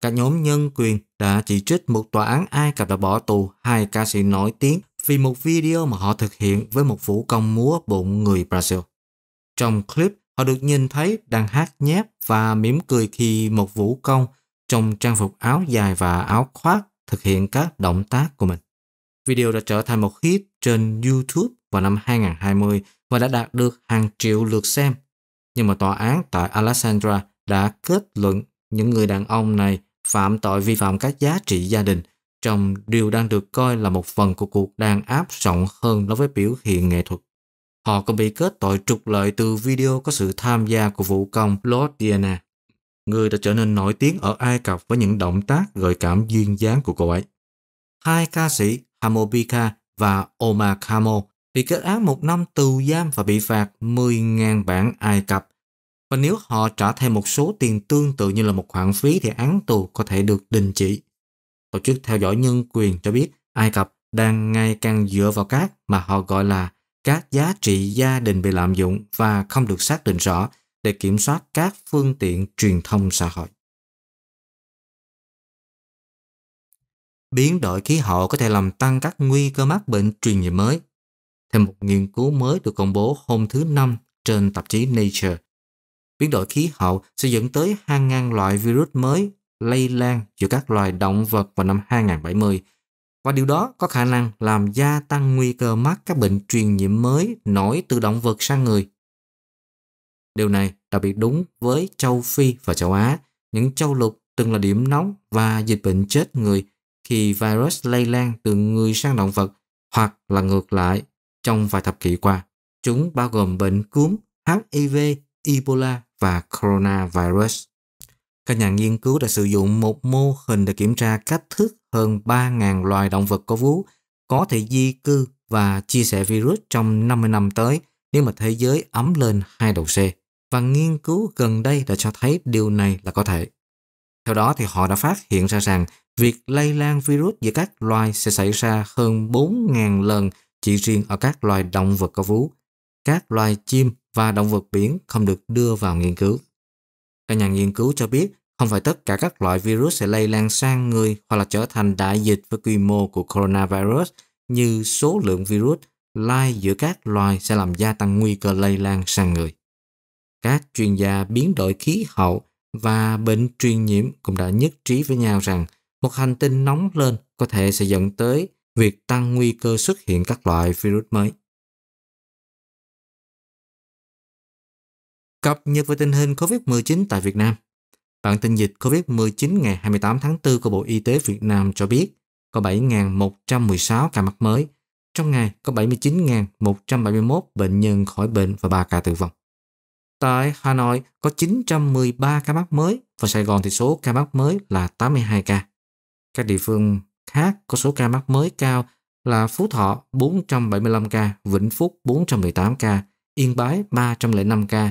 Các nhóm nhân quyền đã chỉ trích một tòa án Ai Cập đã bỏ tù hai ca sĩ nổi tiếng vì một video mà họ thực hiện với một vũ công múa bụng người Brazil. Trong clip, họ được nhìn thấy đang hát nhép và mỉm cười khi một vũ công trong trang phục áo dài và áo khoác thực hiện các động tác của mình. Video đã trở thành một hit trên YouTube vào năm 2020 và đã đạt được hàng triệu lượt xem. Nhưng mà tòa án tại Alexandra đã kết luận những người đàn ông này phạm tội vi phạm các giá trị gia đình trong điều đang được coi là một phần của cuộc đàn áp rộng hơn đối với biểu hiện nghệ thuật. Họ còn bị kết tội trục lợi từ video có sự tham gia của vũ công Lord Diana, người đã trở nên nổi tiếng ở Ai Cập với những động tác gợi cảm duyên dáng của cô ấy. Hai ca sĩ Hamobika và Omar Kamo bị kết án một năm tù giam và bị phạt 10.000 bảng Ai Cập. Và nếu họ trả thêm một số tiền tương tự như là một khoản phí thì án tù có thể được đình chỉ. Tổ chức theo dõi nhân quyền cho biết Ai Cập đang ngày càng dựa vào các mà họ gọi là các giá trị gia đình bị lạm dụng và không được xác định rõ để kiểm soát các phương tiện truyền thông xã hội. Biến đổi khí hậu có thể làm tăng các nguy cơ mắc bệnh truyền nhiễm mới. Theo một nghiên cứu mới được công bố hôm thứ Năm trên tạp chí Nature, biến đổi khí hậu sẽ dẫn tới hàng ngàn loại virus mới lây lan giữa các loài động vật vào năm 2070 và điều đó có khả năng làm gia tăng nguy cơ mắc các bệnh truyền nhiễm mới nổi từ động vật sang người. Điều này đặc biệt đúng với châu Phi và châu Á, những châu lục từng là điểm nóng và dịch bệnh chết người khi virus lây lan từ người sang động vật hoặc là ngược lại trong vài thập kỷ qua. Chúng bao gồm bệnh cúm, HIV, Ebola và coronavirus. Các nhà nghiên cứu đã sử dụng một mô hình để kiểm tra cách thức hơn 3.000 loài động vật có vú có thể di cư và chia sẻ virus trong 50 năm tới nếu mà thế giới ấm lên 2 độ C. Và nghiên cứu gần đây đã cho thấy điều này là có thể. Theo đó thì họ đã phát hiện ra rằng việc lây lan virus giữa các loài sẽ xảy ra hơn 4.000 lần chỉ riêng ở các loài động vật có vú. Các loài chim và động vật biển không được đưa vào nghiên cứu. Các nhà nghiên cứu cho biết không phải tất cả các loại virus sẽ lây lan sang người hoặc là trở thành đại dịch với quy mô của coronavirus như số lượng virus lai giữa các loài sẽ làm gia tăng nguy cơ lây lan sang người. Các chuyên gia biến đổi khí hậu và bệnh truyền nhiễm cũng đã nhất trí với nhau rằng một hành tinh nóng lên có thể sẽ dẫn tới việc tăng nguy cơ xuất hiện các loại virus mới. Cập nhật về tình hình COVID-19 tại Việt Nam. Bản tin dịch COVID-19 ngày 28 tháng 4 của Bộ Y tế Việt Nam cho biết có 7.116 ca mắc mới. Trong ngày có 79.171 bệnh nhân khỏi bệnh và 3 ca tử vong. Tại Hà Nội có 913 ca mắc mới và Sài Gòn thì số ca mắc mới là 82 ca. Các địa phương khác có số ca mắc mới cao là Phú Thọ 475 ca, Vĩnh Phúc 418 ca, Yên Bái 305 ca,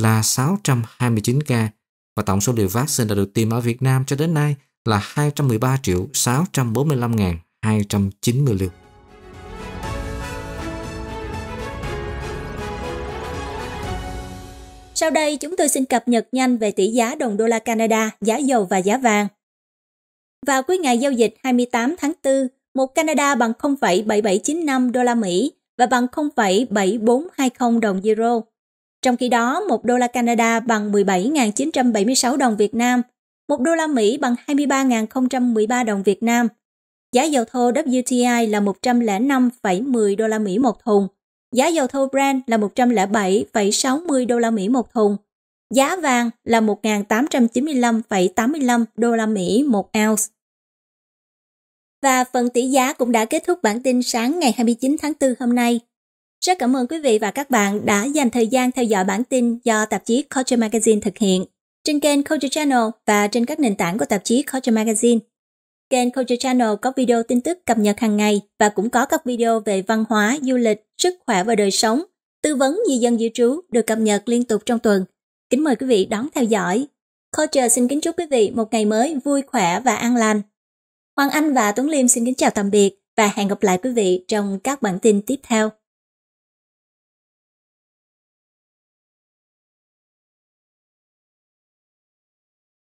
là 629 ca và tổng số liều vaccine đã được tiêm ở Việt Nam cho đến nay là 213 triệu 645.290 liều. Sau đây chúng tôi xin cập nhật nhanh về tỷ giá đồng đô la Canada, giá dầu và giá vàng. Vào cuối ngày giao dịch 28 tháng 4, một Canada bằng 0,7795 đô la Mỹ và bằng 0,7420 đồng euro. Trong khi đó, 1 đô la Canada bằng 17.976 đồng Việt Nam, 1 đô la Mỹ bằng 23.013 đồng Việt Nam. Giá dầu thô WTI là 105,10 đô la Mỹ một thùng. Giá dầu thô Brent là 107,60 đô la Mỹ một thùng. Giá vàng là 1.895,85 đô la Mỹ một ounce. Và phần tỷ giá cũng đã kết thúc bản tin sáng ngày 29 tháng 4 hôm nay. Rất cảm ơn quý vị và các bạn đã dành thời gian theo dõi bản tin do tạp chí Culture Magazine thực hiện trên kênh Culture Channel và trên các nền tảng của tạp chí Culture Magazine. Kênh Culture Channel có video tin tức cập nhật hàng ngày và cũng có các video về văn hóa, du lịch, sức khỏe và đời sống, tư vấn di dân di trú được cập nhật liên tục trong tuần. Kính mời quý vị đón theo dõi. Culture xin kính chúc quý vị một ngày mới vui khỏe và an lành. Hoàng Anh và Tuấn Liêm xin kính chào tạm biệt và hẹn gặp lại quý vị trong các bản tin tiếp theo.